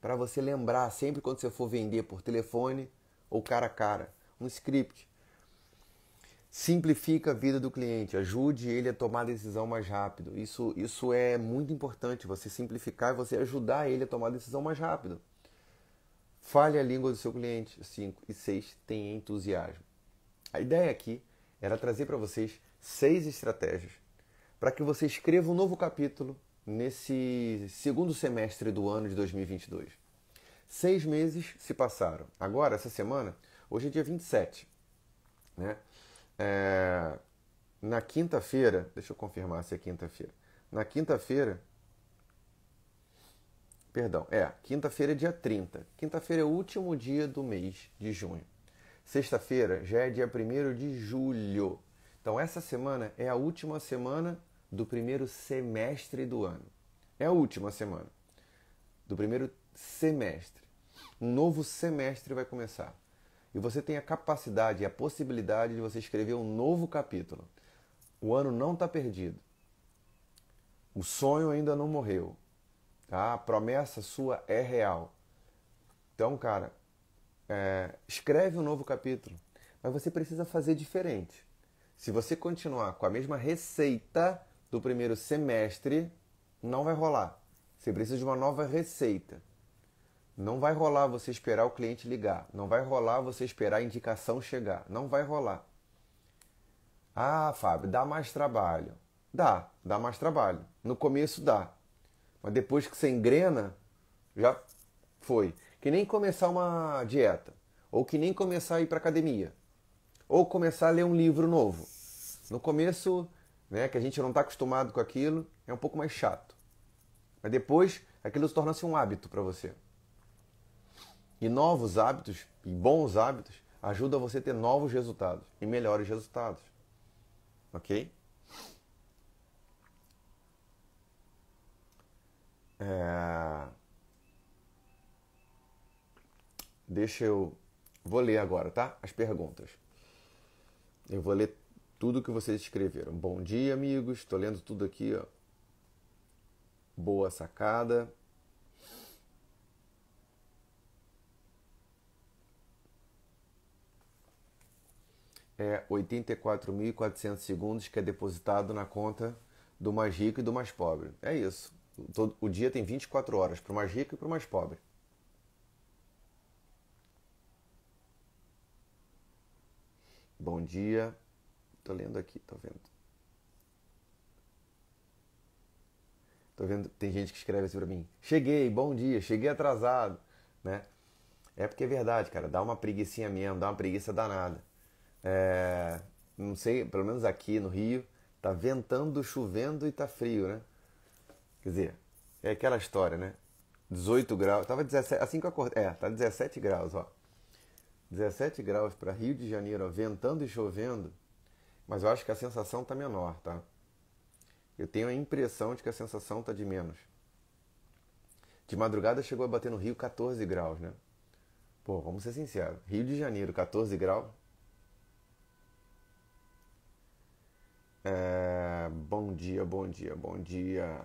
para você lembrar sempre quando você for vender por telefone ou cara a cara. Um script Simplifica a vida do cliente, ajude ele a tomar a decisão mais rápido. Isso, isso é muito importante, você simplificar e você ajudar ele a tomar a decisão mais rápido. Fale a língua do seu cliente. 5 e 6. Tenha entusiasmo. A ideia aqui era trazer para vocês seis estratégias para que você escreva um novo capítulo nesse segundo semestre do ano de 2022. Seis meses se passaram. Agora, essa semana, hoje é dia 27, né? É, na quinta-feira, deixa eu confirmar se é quinta-feira. Na quinta-feira, perdão, é, quinta-feira é dia 30. Quinta-feira é o último dia do mês de junho. Sexta-feira já é dia 1 de julho. Então, essa semana é a última semana do primeiro semestre do ano. É a última semana do primeiro semestre. Um novo semestre vai começar e você tem a capacidade e a possibilidade de você escrever um novo capítulo. O ano não está perdido. O sonho ainda não morreu. Tá? A promessa sua é real. Então, cara, é, escreve um novo capítulo. Mas você precisa fazer diferente. Se você continuar com a mesma receita do primeiro semestre, não vai rolar. Você precisa de uma nova receita. Não vai rolar você esperar o cliente ligar. Não vai rolar você esperar a indicação chegar. Não vai rolar. Ah, Fábio, dá mais trabalho. Dá, dá mais trabalho. No começo dá. Mas depois que você engrena, já foi. Que nem começar uma dieta. Ou que nem começar a ir para academia. Ou começar a ler um livro novo. No começo, né, que a gente não está acostumado com aquilo, é um pouco mais chato. Mas depois, aquilo torna-se um hábito para você. E novos hábitos e bons hábitos ajudam você a ter novos resultados e melhores resultados. Ok? É... Deixa eu. Vou ler agora, tá? As perguntas. Eu vou ler tudo que vocês escreveram. Bom dia, amigos. Estou lendo tudo aqui, ó. Boa sacada. é 84.400 segundos que é depositado na conta do mais rico e do mais pobre. É isso. Todo, o dia tem 24 horas para o mais rico e para o mais pobre. Bom dia. Tô lendo aqui, tô vendo. Tô vendo, tem gente que escreve assim para mim: "Cheguei, bom dia, cheguei atrasado", né? É porque é verdade, cara, dá uma preguiçinha mesmo, dá uma preguiça danada. É, não sei, pelo menos aqui no Rio, tá ventando, chovendo e tá frio, né? Quer dizer, é aquela história, né? 18 graus, tava 17, assim que eu acordei, é, tá 17 graus, ó. 17 graus para Rio de Janeiro, ó, ventando e chovendo, mas eu acho que a sensação tá menor, tá? Eu tenho a impressão de que a sensação tá de menos. De madrugada chegou a bater no Rio 14 graus, né? Pô, vamos ser sinceros, Rio de Janeiro 14 graus, É, bom dia, bom dia, bom dia.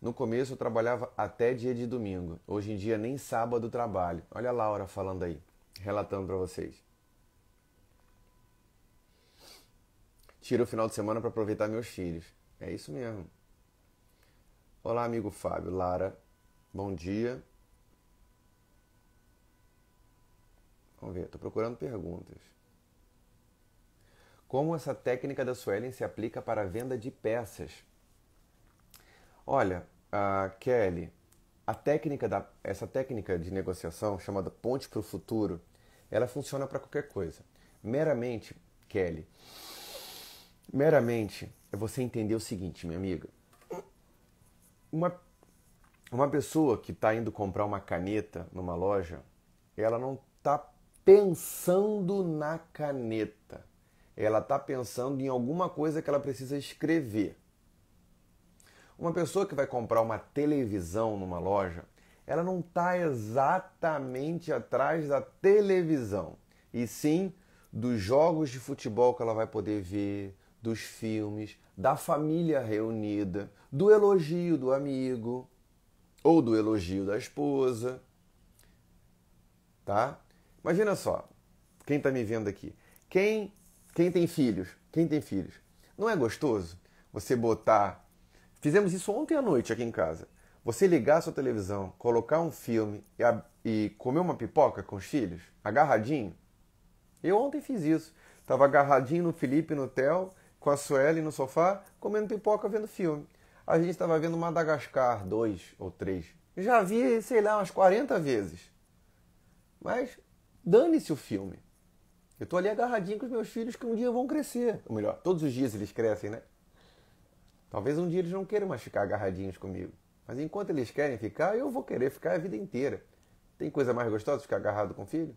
No começo eu trabalhava até dia de domingo. Hoje em dia nem sábado trabalho. Olha a Laura falando aí, relatando para vocês. Tiro o final de semana para aproveitar meus filhos. É isso mesmo. Olá, amigo Fábio, Lara. Bom dia. Vamos ver, estou procurando perguntas. Como essa técnica da Suelen se aplica para a venda de peças? Olha, uh, Kelly, a técnica da, essa técnica de negociação, chamada ponte para o futuro, ela funciona para qualquer coisa. Meramente, Kelly, meramente é você entender o seguinte, minha amiga. Uma, uma pessoa que está indo comprar uma caneta numa loja, ela não está pensando na caneta ela está pensando em alguma coisa que ela precisa escrever. Uma pessoa que vai comprar uma televisão numa loja, ela não está exatamente atrás da televisão, e sim dos jogos de futebol que ela vai poder ver, dos filmes, da família reunida, do elogio do amigo ou do elogio da esposa. Tá? Imagina só, quem está me vendo aqui. Quem quem tem filhos? Quem tem filhos? Não é gostoso você botar. Fizemos isso ontem à noite aqui em casa. Você ligar a sua televisão, colocar um filme e, a... e comer uma pipoca com os filhos, agarradinho. Eu ontem fiz isso. Tava agarradinho no Felipe no hotel, com a Sueli no sofá, comendo pipoca vendo filme. A gente estava vendo Madagascar 2 ou 3. Já vi, sei lá, umas 40 vezes. Mas dane-se o filme. Eu estou ali agarradinho com os meus filhos que um dia vão crescer. Ou melhor, todos os dias eles crescem, né? Talvez um dia eles não queiram mais ficar agarradinhos comigo. Mas enquanto eles querem ficar, eu vou querer ficar a vida inteira. Tem coisa mais gostosa de ficar agarrado com o filho?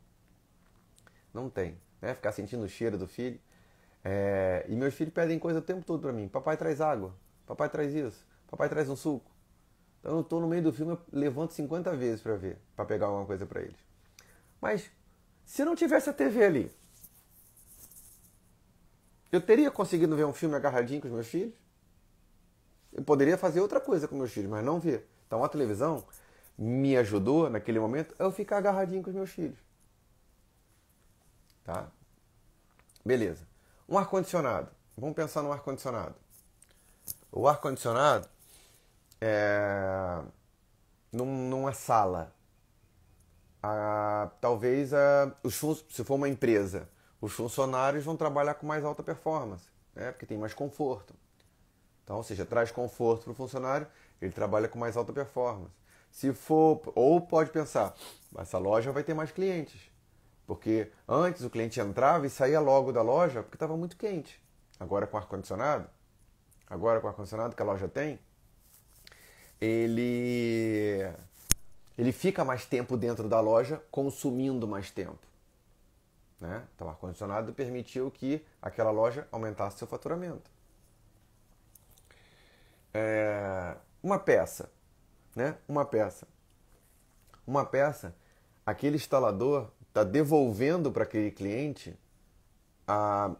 Não tem. Né? Ficar sentindo o cheiro do filho. É... E meus filhos pedem coisa o tempo todo para mim. Papai traz água. Papai traz isso. Papai traz um suco. Então eu estou no meio do filme, eu levanto 50 vezes para ver, para pegar alguma coisa para eles. Mas se não tivesse a TV ali, eu teria conseguido ver um filme agarradinho com os meus filhos? Eu poderia fazer outra coisa com meus filhos, mas não ver. Então a televisão me ajudou naquele momento a eu ficar agarradinho com os meus filhos. Tá? Beleza. Um ar-condicionado. Vamos pensar no ar-condicionado. O ar-condicionado é numa sala. A, ah, talvez a, ah, os, se for uma empresa, os funcionários vão trabalhar com mais alta performance, né? porque tem mais conforto. Então, ou seja, traz conforto para o funcionário, ele trabalha com mais alta performance. Se for, ou pode pensar, essa loja vai ter mais clientes. Porque antes o cliente entrava e saía logo da loja porque estava muito quente. Agora com ar-condicionado, agora com ar-condicionado que a loja tem, ele, ele fica mais tempo dentro da loja, consumindo mais tempo. Né? Então, o ar-condicionado permitiu que aquela loja aumentasse seu faturamento. É... uma peça, né? Uma peça. Uma peça, aquele instalador está devolvendo para aquele cliente a,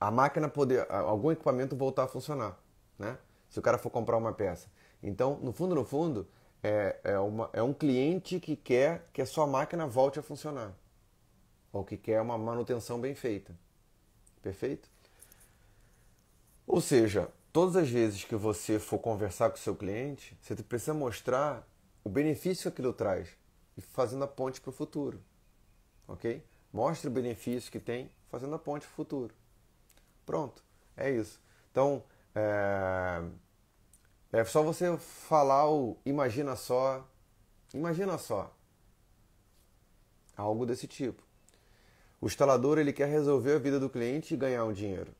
a máquina poder, algum equipamento voltar a funcionar, né? Se o cara for comprar uma peça. Então, no fundo, no fundo, é, é, uma, é um cliente que quer que a sua máquina volte a funcionar ou que quer é uma manutenção bem feita. Perfeito? Ou seja, todas as vezes que você for conversar com o seu cliente, você precisa mostrar o benefício que aquilo traz e fazendo a ponte para o futuro. Ok? Mostre o benefício que tem fazendo a ponte para o futuro. Pronto, é isso. Então, é... é, só você falar o imagina só, imagina só, algo desse tipo. O instalador ele quer resolver a vida do cliente e ganhar um dinheiro.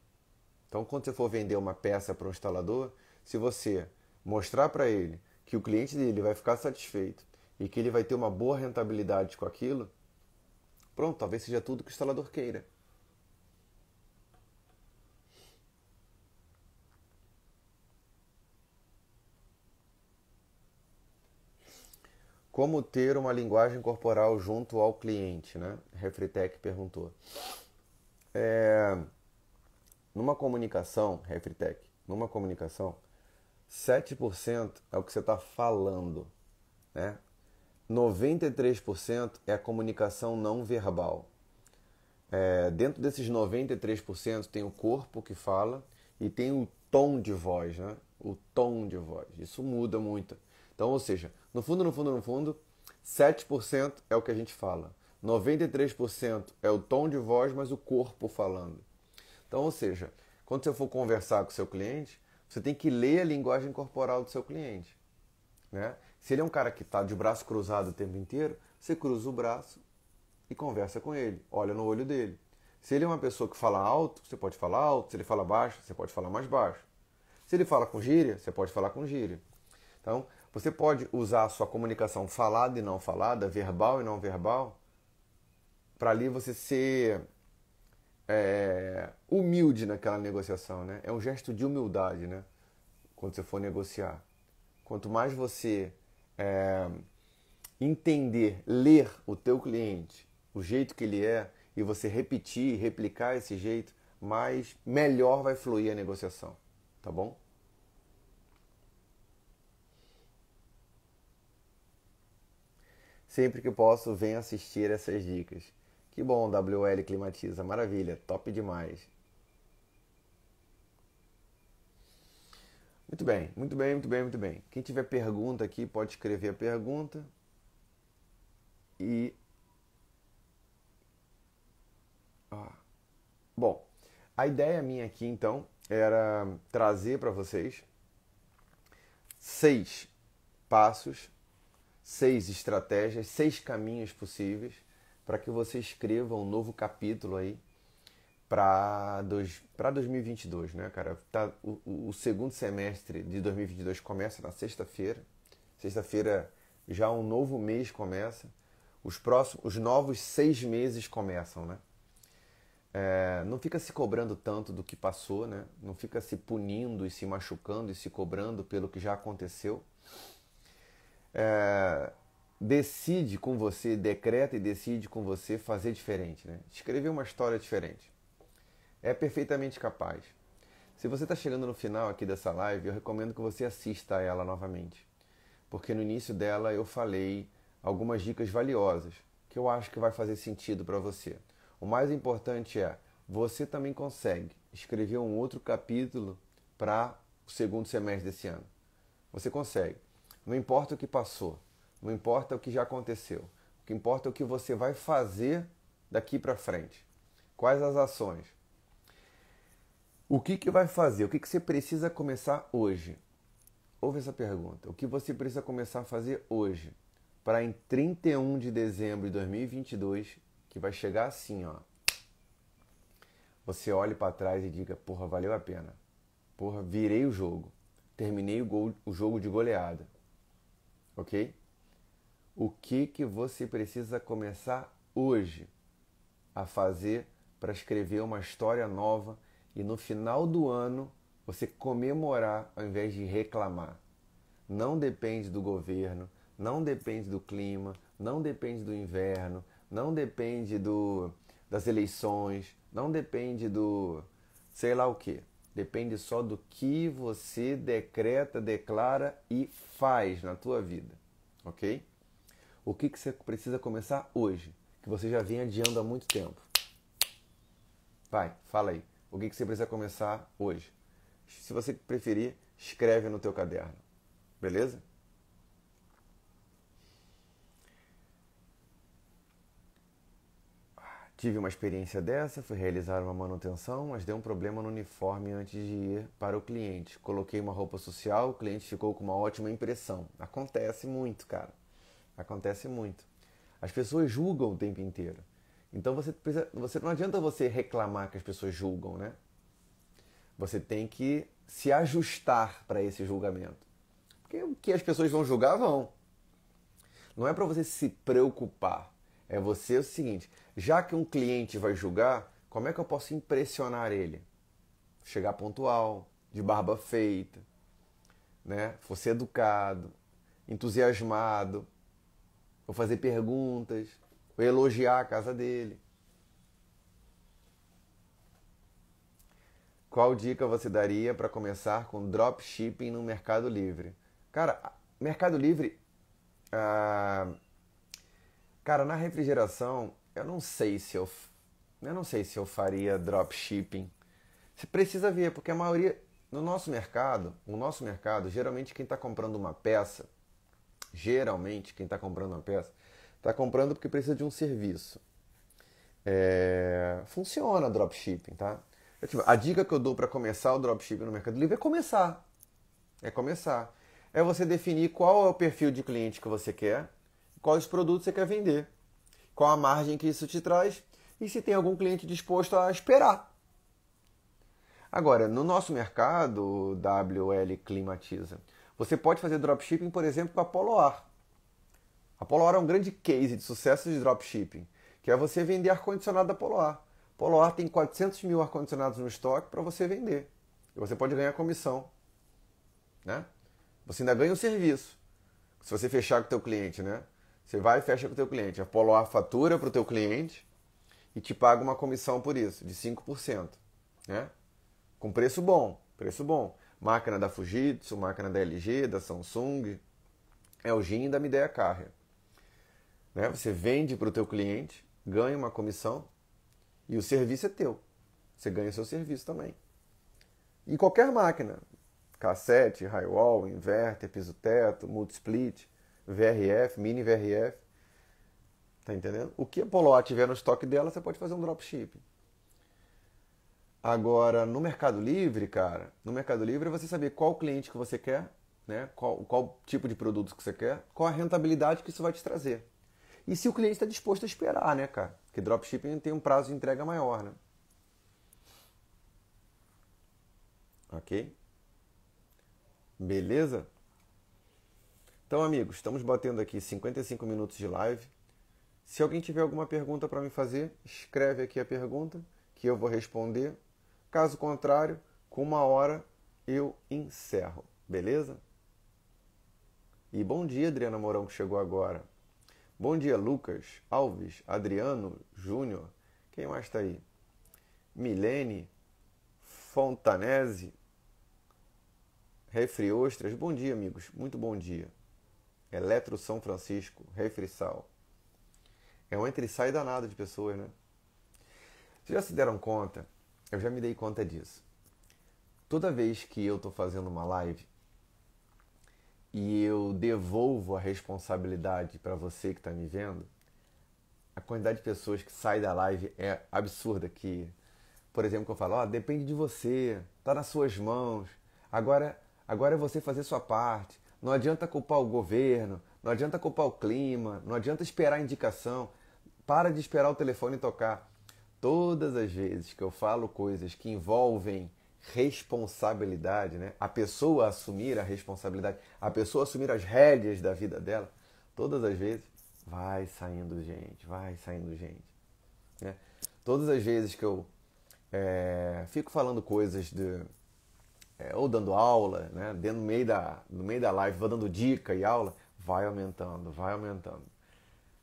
Então, quando você for vender uma peça para um instalador, se você mostrar para ele que o cliente dele vai ficar satisfeito e que ele vai ter uma boa rentabilidade com aquilo, pronto, talvez seja tudo que o instalador queira. Como ter uma linguagem corporal junto ao cliente, né? Refritec perguntou. É, numa comunicação, Refritec, numa comunicação, 7% é o que você está falando, né? 93% é a comunicação não verbal. É, dentro desses 93% tem o corpo que fala e tem o tom de voz, né? O tom de voz. Isso muda muito. Então, ou seja, no fundo, no fundo, no fundo, 7% é o que a gente fala. 93% é o tom de voz, mas o corpo falando. Então, ou seja, quando você for conversar com o seu cliente, você tem que ler a linguagem corporal do seu cliente. Né? Se ele é um cara que está de braço cruzado o tempo inteiro, você cruza o braço e conversa com ele, olha no olho dele. Se ele é uma pessoa que fala alto, você pode falar alto. Se ele fala baixo, você pode falar mais baixo. Se ele fala com gíria, você pode falar com gíria. Então, você pode usar a sua comunicação falada e não falada, verbal e não verbal, para ali você ser é, humilde naquela negociação, né? É um gesto de humildade, né? Quando você for negociar. Quanto mais você é, entender, ler o teu cliente, o jeito que ele é, e você repetir, replicar esse jeito, mais melhor vai fluir a negociação, tá bom? Sempre que posso, venho assistir essas dicas. Que bom, WL climatiza, maravilha, top demais. Muito bem, muito bem, muito bem, muito bem. Quem tiver pergunta aqui pode escrever a pergunta e ah. bom, a ideia minha aqui então era trazer para vocês seis passos seis estratégias, seis caminhos possíveis para que você escreva um novo capítulo aí para 2022, né, cara? Tá, o, o, segundo semestre de 2022 começa na sexta-feira. Sexta-feira já um novo mês começa. Os próximos, os novos seis meses começam, né? É, não fica se cobrando tanto do que passou, né? Não fica se punindo e se machucando e se cobrando pelo que já aconteceu é, decide com você, decreta e decide com você fazer diferente, né? escrever uma história diferente. É perfeitamente capaz. Se você está chegando no final aqui dessa live, eu recomendo que você assista a ela novamente, porque no início dela eu falei algumas dicas valiosas que eu acho que vai fazer sentido para você. O mais importante é você também consegue escrever um outro capítulo para o segundo semestre desse ano. Você consegue. Não importa o que passou, não importa o que já aconteceu. O que importa é o que você vai fazer daqui para frente. Quais as ações? O que, que vai fazer? O que, que você precisa começar hoje? Ouve essa pergunta. O que você precisa começar a fazer hoje? Para em 31 de dezembro de 2022, que vai chegar assim, ó. Você olhe para trás e diga: porra, valeu a pena. Porra, virei o jogo. Terminei o, gol, o jogo de goleada ok? O que que você precisa começar hoje a fazer para escrever uma história nova e no final do ano você comemorar ao invés de reclamar? Não depende do governo, não depende do clima, não depende do inverno, não depende do das eleições, não depende do sei lá o que. Depende só do que você decreta, declara e faz na tua vida, ok? O que, que você precisa começar hoje, que você já vem adiando há muito tempo? Vai, fala aí. O que, que você precisa começar hoje? Se você preferir, escreve no teu caderno, beleza? Tive uma experiência dessa, fui realizar uma manutenção, mas deu um problema no uniforme antes de ir para o cliente. Coloquei uma roupa social, o cliente ficou com uma ótima impressão. Acontece muito, cara. Acontece muito. As pessoas julgam o tempo inteiro. Então você precisa, você não adianta você reclamar que as pessoas julgam, né? Você tem que se ajustar para esse julgamento. Porque o que as pessoas vão julgar vão. Não é para você se preocupar. É você é o seguinte, já que um cliente vai julgar, como é que eu posso impressionar ele? Chegar pontual, de barba feita, né? Fosse educado, entusiasmado, vou fazer perguntas, vou elogiar a casa dele. Qual dica você daria para começar com dropshipping no Mercado Livre? Cara, Mercado Livre, ah, cara, na refrigeração eu não sei se eu eu não sei se eu faria dropshipping. Você precisa ver, porque a maioria no nosso mercado, o nosso mercado, geralmente quem está comprando uma peça, geralmente quem está comprando uma peça, está comprando porque precisa de um serviço. É, funciona dropshipping, tá? Tipo, a dica que eu dou para começar o dropshipping no Mercado Livre é começar. É começar. É você definir qual é o perfil de cliente que você quer, quais produtos você quer vender qual a margem que isso te traz e se tem algum cliente disposto a esperar. Agora, no nosso mercado, WL Climatiza, você pode fazer dropshipping, por exemplo, com a Poloar. A Poloar é um grande case de sucesso de dropshipping, que é você vender ar-condicionado da Poloar. Poloar tem 400 mil ar-condicionados no estoque para você vender. E você pode ganhar comissão. Né? Você ainda ganha o serviço. Se você fechar com o teu cliente, né? Você vai e fecha com o teu cliente. Apolo A fatura para o teu cliente e te paga uma comissão por isso, de 5%. Né? Com preço bom, preço bom. Máquina da Fujitsu, máquina da LG, da Samsung, Elgin é e da Midea Carrier. Né? Você vende para o teu cliente, ganha uma comissão e o serviço é teu. Você ganha seu serviço também. E qualquer máquina, cassete, highwall, inverter, piso-teto, multisplit, VRF, mini VRF. Tá entendendo? O que a Poloa tiver no estoque dela, você pode fazer um dropshipping. Agora, no Mercado Livre, cara, no Mercado Livre é você saber qual cliente que você quer, né? qual, qual tipo de produto que você quer, qual a rentabilidade que isso vai te trazer. E se o cliente está disposto a esperar, né, cara? Porque dropshipping tem um prazo de entrega maior, né? Ok? Beleza? Então, amigos, estamos batendo aqui 55 minutos de live. Se alguém tiver alguma pergunta para me fazer, escreve aqui a pergunta que eu vou responder. Caso contrário, com uma hora eu encerro, beleza? E bom dia, Adriana Mourão, que chegou agora. Bom dia, Lucas, Alves, Adriano, Júnior. Quem mais está aí? Milene, Fontanese, Refri Ostras. Bom dia, amigos. Muito bom dia. Eletro São Francisco, Refrissal. É um entre e sai danado de pessoas, né? Vocês já se deram conta? Eu já me dei conta disso. Toda vez que eu estou fazendo uma live e eu devolvo a responsabilidade para você que está me vendo, a quantidade de pessoas que sai da live é absurda. Que, por exemplo, que eu falo, ó, oh, depende de você, tá nas suas mãos. Agora, agora é você fazer sua parte. Não adianta culpar o governo, não adianta culpar o clima, não adianta esperar a indicação. Para de esperar o telefone tocar. Todas as vezes que eu falo coisas que envolvem responsabilidade, né? a pessoa assumir a responsabilidade, a pessoa assumir as rédeas da vida dela, todas as vezes vai saindo gente, vai saindo gente. Né? Todas as vezes que eu é, fico falando coisas de, é, ou dando aula, né, dentro, no, meio da, no meio da live, vou dando dica e aula, vai aumentando, vai aumentando.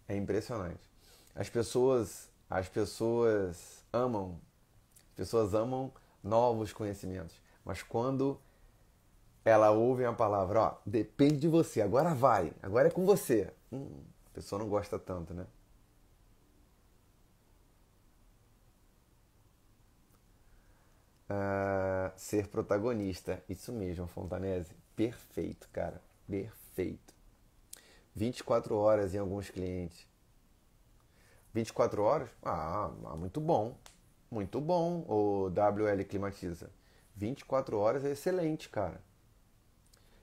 É impressionante. As pessoas, as pessoas amam, as pessoas amam novos conhecimentos, mas quando ela ouve a palavra, ó, depende de você, agora vai, agora é com você. Hum, a pessoa não gosta tanto, né? uh, ser protagonista. Isso mesmo, Fontanese. Perfeito, cara. Perfeito. 24 horas em alguns clientes. 24 horas? Ah, ah, muito bom. Muito bom, o WL Climatiza. 24 horas é excelente, cara.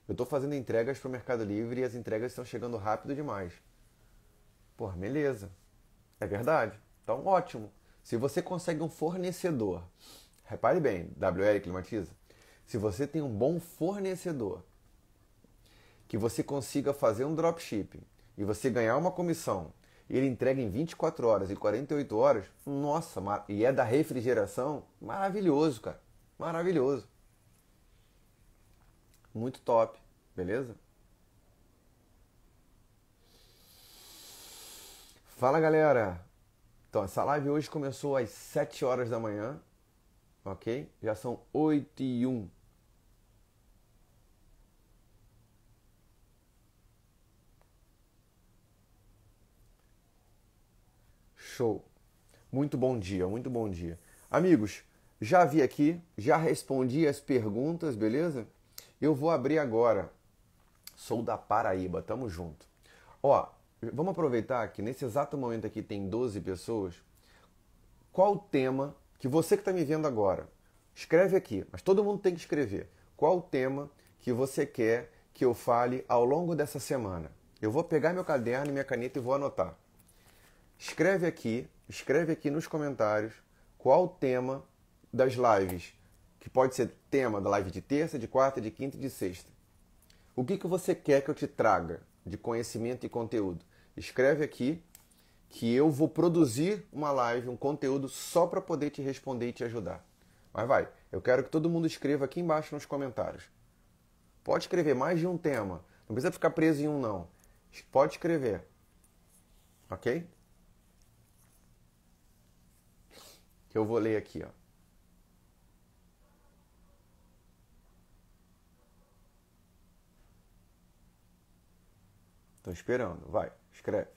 Eu estou fazendo entregas para o Mercado Livre e as entregas estão chegando rápido demais. Porra, beleza. É verdade. Então, ótimo. Se você consegue um fornecedor repare bem, WL climatiza. Se você tem um bom fornecedor, que você consiga fazer um dropshipping e você ganhar uma comissão, e ele entrega em 24 horas e 48 horas, nossa, e é da refrigeração, maravilhoso, cara. Maravilhoso. Muito top, beleza? Fala galera! Então, essa live hoje começou às 7 horas da manhã ok? Já são 8 e 1. Show. Muito bom dia, muito bom dia. Amigos, já vi aqui, já respondi as perguntas, beleza? Eu vou abrir agora. Sou da Paraíba, tamo junto. Ó, vamos aproveitar que nesse exato momento aqui tem 12 pessoas. Qual tema que você que está me vendo agora, escreve aqui, mas todo mundo tem que escrever qual o tema que você quer que eu fale ao longo dessa semana. Eu vou pegar meu caderno e minha caneta e vou anotar. Escreve aqui, escreve aqui nos comentários qual o tema das lives, que pode ser tema da live de terça, de quarta, de quinta e de sexta. O que, que você quer que eu te traga de conhecimento e conteúdo? Escreve aqui que eu vou produzir uma live, um conteúdo só para poder te responder e te ajudar. Mas vai, eu quero que todo mundo escreva aqui embaixo nos comentários. Pode escrever mais de um tema. Não precisa ficar preso em um não. Pode escrever. OK? Que eu vou ler aqui, ó. Tô esperando, vai, escreve.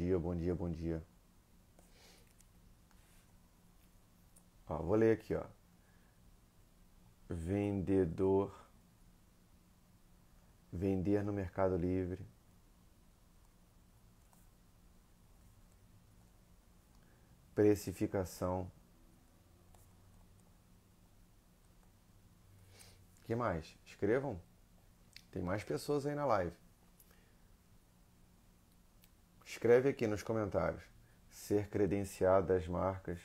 dia, bom dia, bom dia. Ó, vou ler aqui, ó. Vendedor. Vender no Mercado Livre. Precificação. que mais? Escrevam. Tem mais pessoas aí na live. Escreve aqui nos comentários. Ser credenciado das marcas.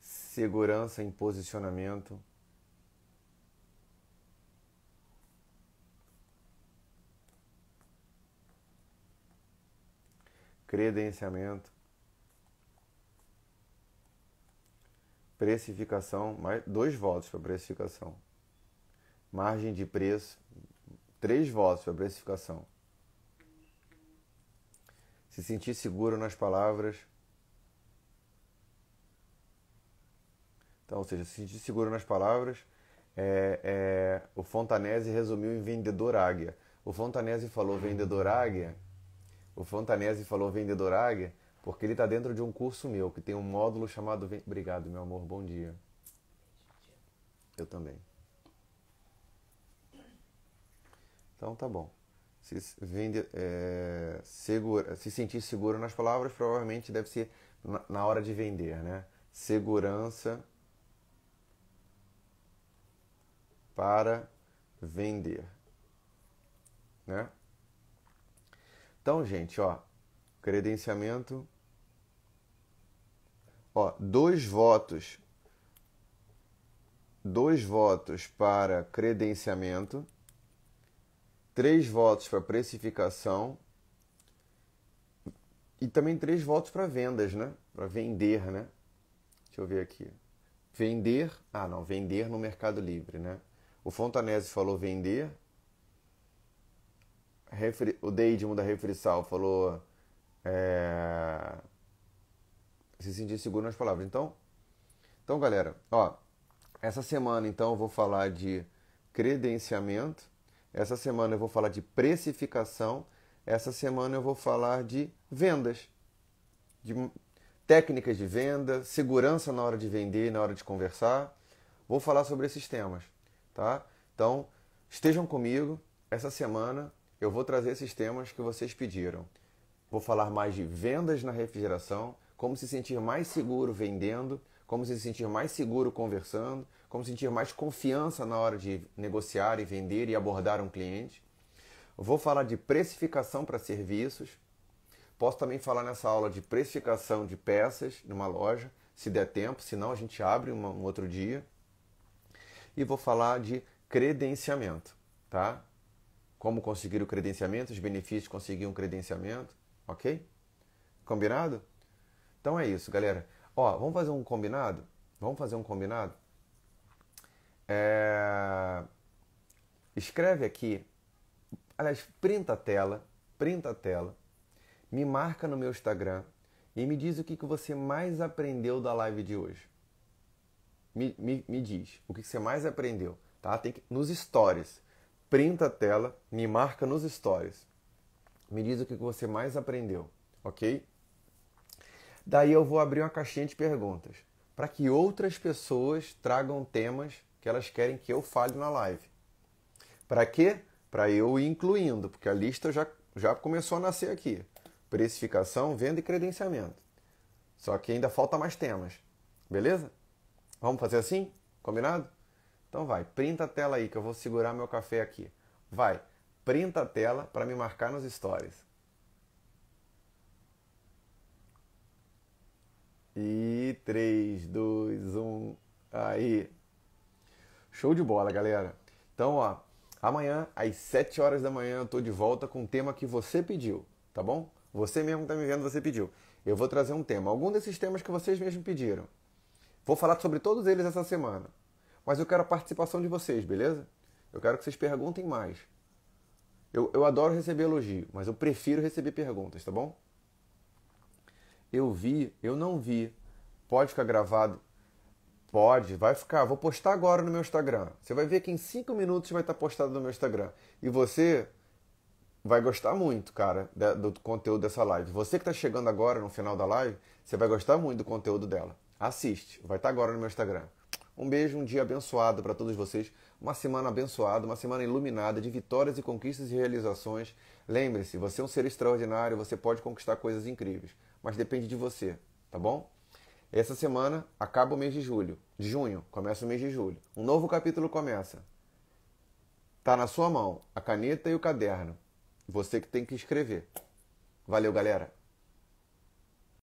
Segurança em posicionamento. Credenciamento. Precificação, mais dois votos para precificação margem de preço, três votos para precificação. Se sentir seguro nas palavras. Então, ou seja, se sentir seguro nas palavras, é, é, o Fontanese resumiu em vendedor águia. O Fontanese falou vendedor águia. O Fontanese falou vendedor águia porque ele está dentro de um curso meu que tem um módulo chamado. Obrigado, meu amor. Bom dia. Eu também. Então tá bom. Se, vende, é, segura, se sentir seguro nas palavras, provavelmente deve ser na, na hora de vender, né? Segurança para vender, né? Então, gente, ó, credenciamento, ó, dois votos, dois votos para credenciamento três votos para precificação e também três votos para vendas, né? Para vender, né? Deixa eu ver aqui. Vender, ah não, vender no Mercado Livre, né? O Fontanese falou vender. Refri... o Deidmo da Refrisal falou é... se sentir seguro nas palavras. Então, então galera, ó, essa semana então eu vou falar de credenciamento essa semana eu vou falar de precificação. Essa semana eu vou falar de vendas, de técnicas de venda, segurança na hora de vender, na hora de conversar. Vou falar sobre esses temas, tá? Então, estejam comigo. Essa semana eu vou trazer esses temas que vocês pediram. Vou falar mais de vendas na refrigeração, como se sentir mais seguro vendendo, como se sentir mais seguro conversando, como sentir mais confiança na hora de negociar e vender e abordar um cliente. Vou falar de precificação para serviços. Posso também falar nessa aula de precificação de peças numa loja, se der tempo, senão a gente abre uma, um outro dia. E vou falar de credenciamento, tá? Como conseguir o credenciamento, os benefícios de conseguir um credenciamento, ok? Combinado? Então é isso, galera. Ó, vamos fazer um combinado? Vamos fazer um combinado? É... Escreve aqui, aliás, printa a tela, printa a tela, me marca no meu Instagram e me diz o que, que você mais aprendeu da live de hoje. Me, me, me diz o que, que você mais aprendeu, tá? Tem que, nos stories. Printa a tela, me marca nos stories. Me diz o que, que você mais aprendeu, ok? Daí eu vou abrir uma caixinha de perguntas para que outras pessoas tragam temas que elas querem que eu fale na live. Para quê? Para eu ir incluindo, porque a lista já, já começou a nascer aqui. Precificação, venda e credenciamento. Só que ainda falta mais temas. Beleza? Vamos fazer assim? Combinado? Então vai, printa a tela aí que eu vou segurar meu café aqui. Vai, printa a tela para me marcar nos stories. E 3, 2, 1. Aí. Show de bola, galera. Então, ó, amanhã às 7 horas da manhã eu tô de volta com o um tema que você pediu, tá bom? Você mesmo que tá me vendo, você pediu. Eu vou trazer um tema, algum desses temas que vocês mesmos pediram. Vou falar sobre todos eles essa semana. Mas eu quero a participação de vocês, beleza? Eu quero que vocês perguntem mais. Eu, eu adoro receber elogio, mas eu prefiro receber perguntas, tá bom? Eu vi, eu não vi. Pode ficar gravado Pode, vai ficar. Vou postar agora no meu Instagram. Você vai ver que em 5 minutos vai estar tá postado no meu Instagram. E você vai gostar muito, cara, do conteúdo dessa live. Você que está chegando agora no final da live, você vai gostar muito do conteúdo dela. Assiste, vai estar tá agora no meu Instagram. Um beijo, um dia abençoado para todos vocês. Uma semana abençoada, uma semana iluminada de vitórias e conquistas e realizações. Lembre-se, você é um ser extraordinário, você pode conquistar coisas incríveis, mas depende de você, tá bom? Essa semana acaba o mês de julho, de junho, começa o mês de julho. Um novo capítulo começa. Tá na sua mão a caneta e o caderno. Você que tem que escrever. Valeu, galera.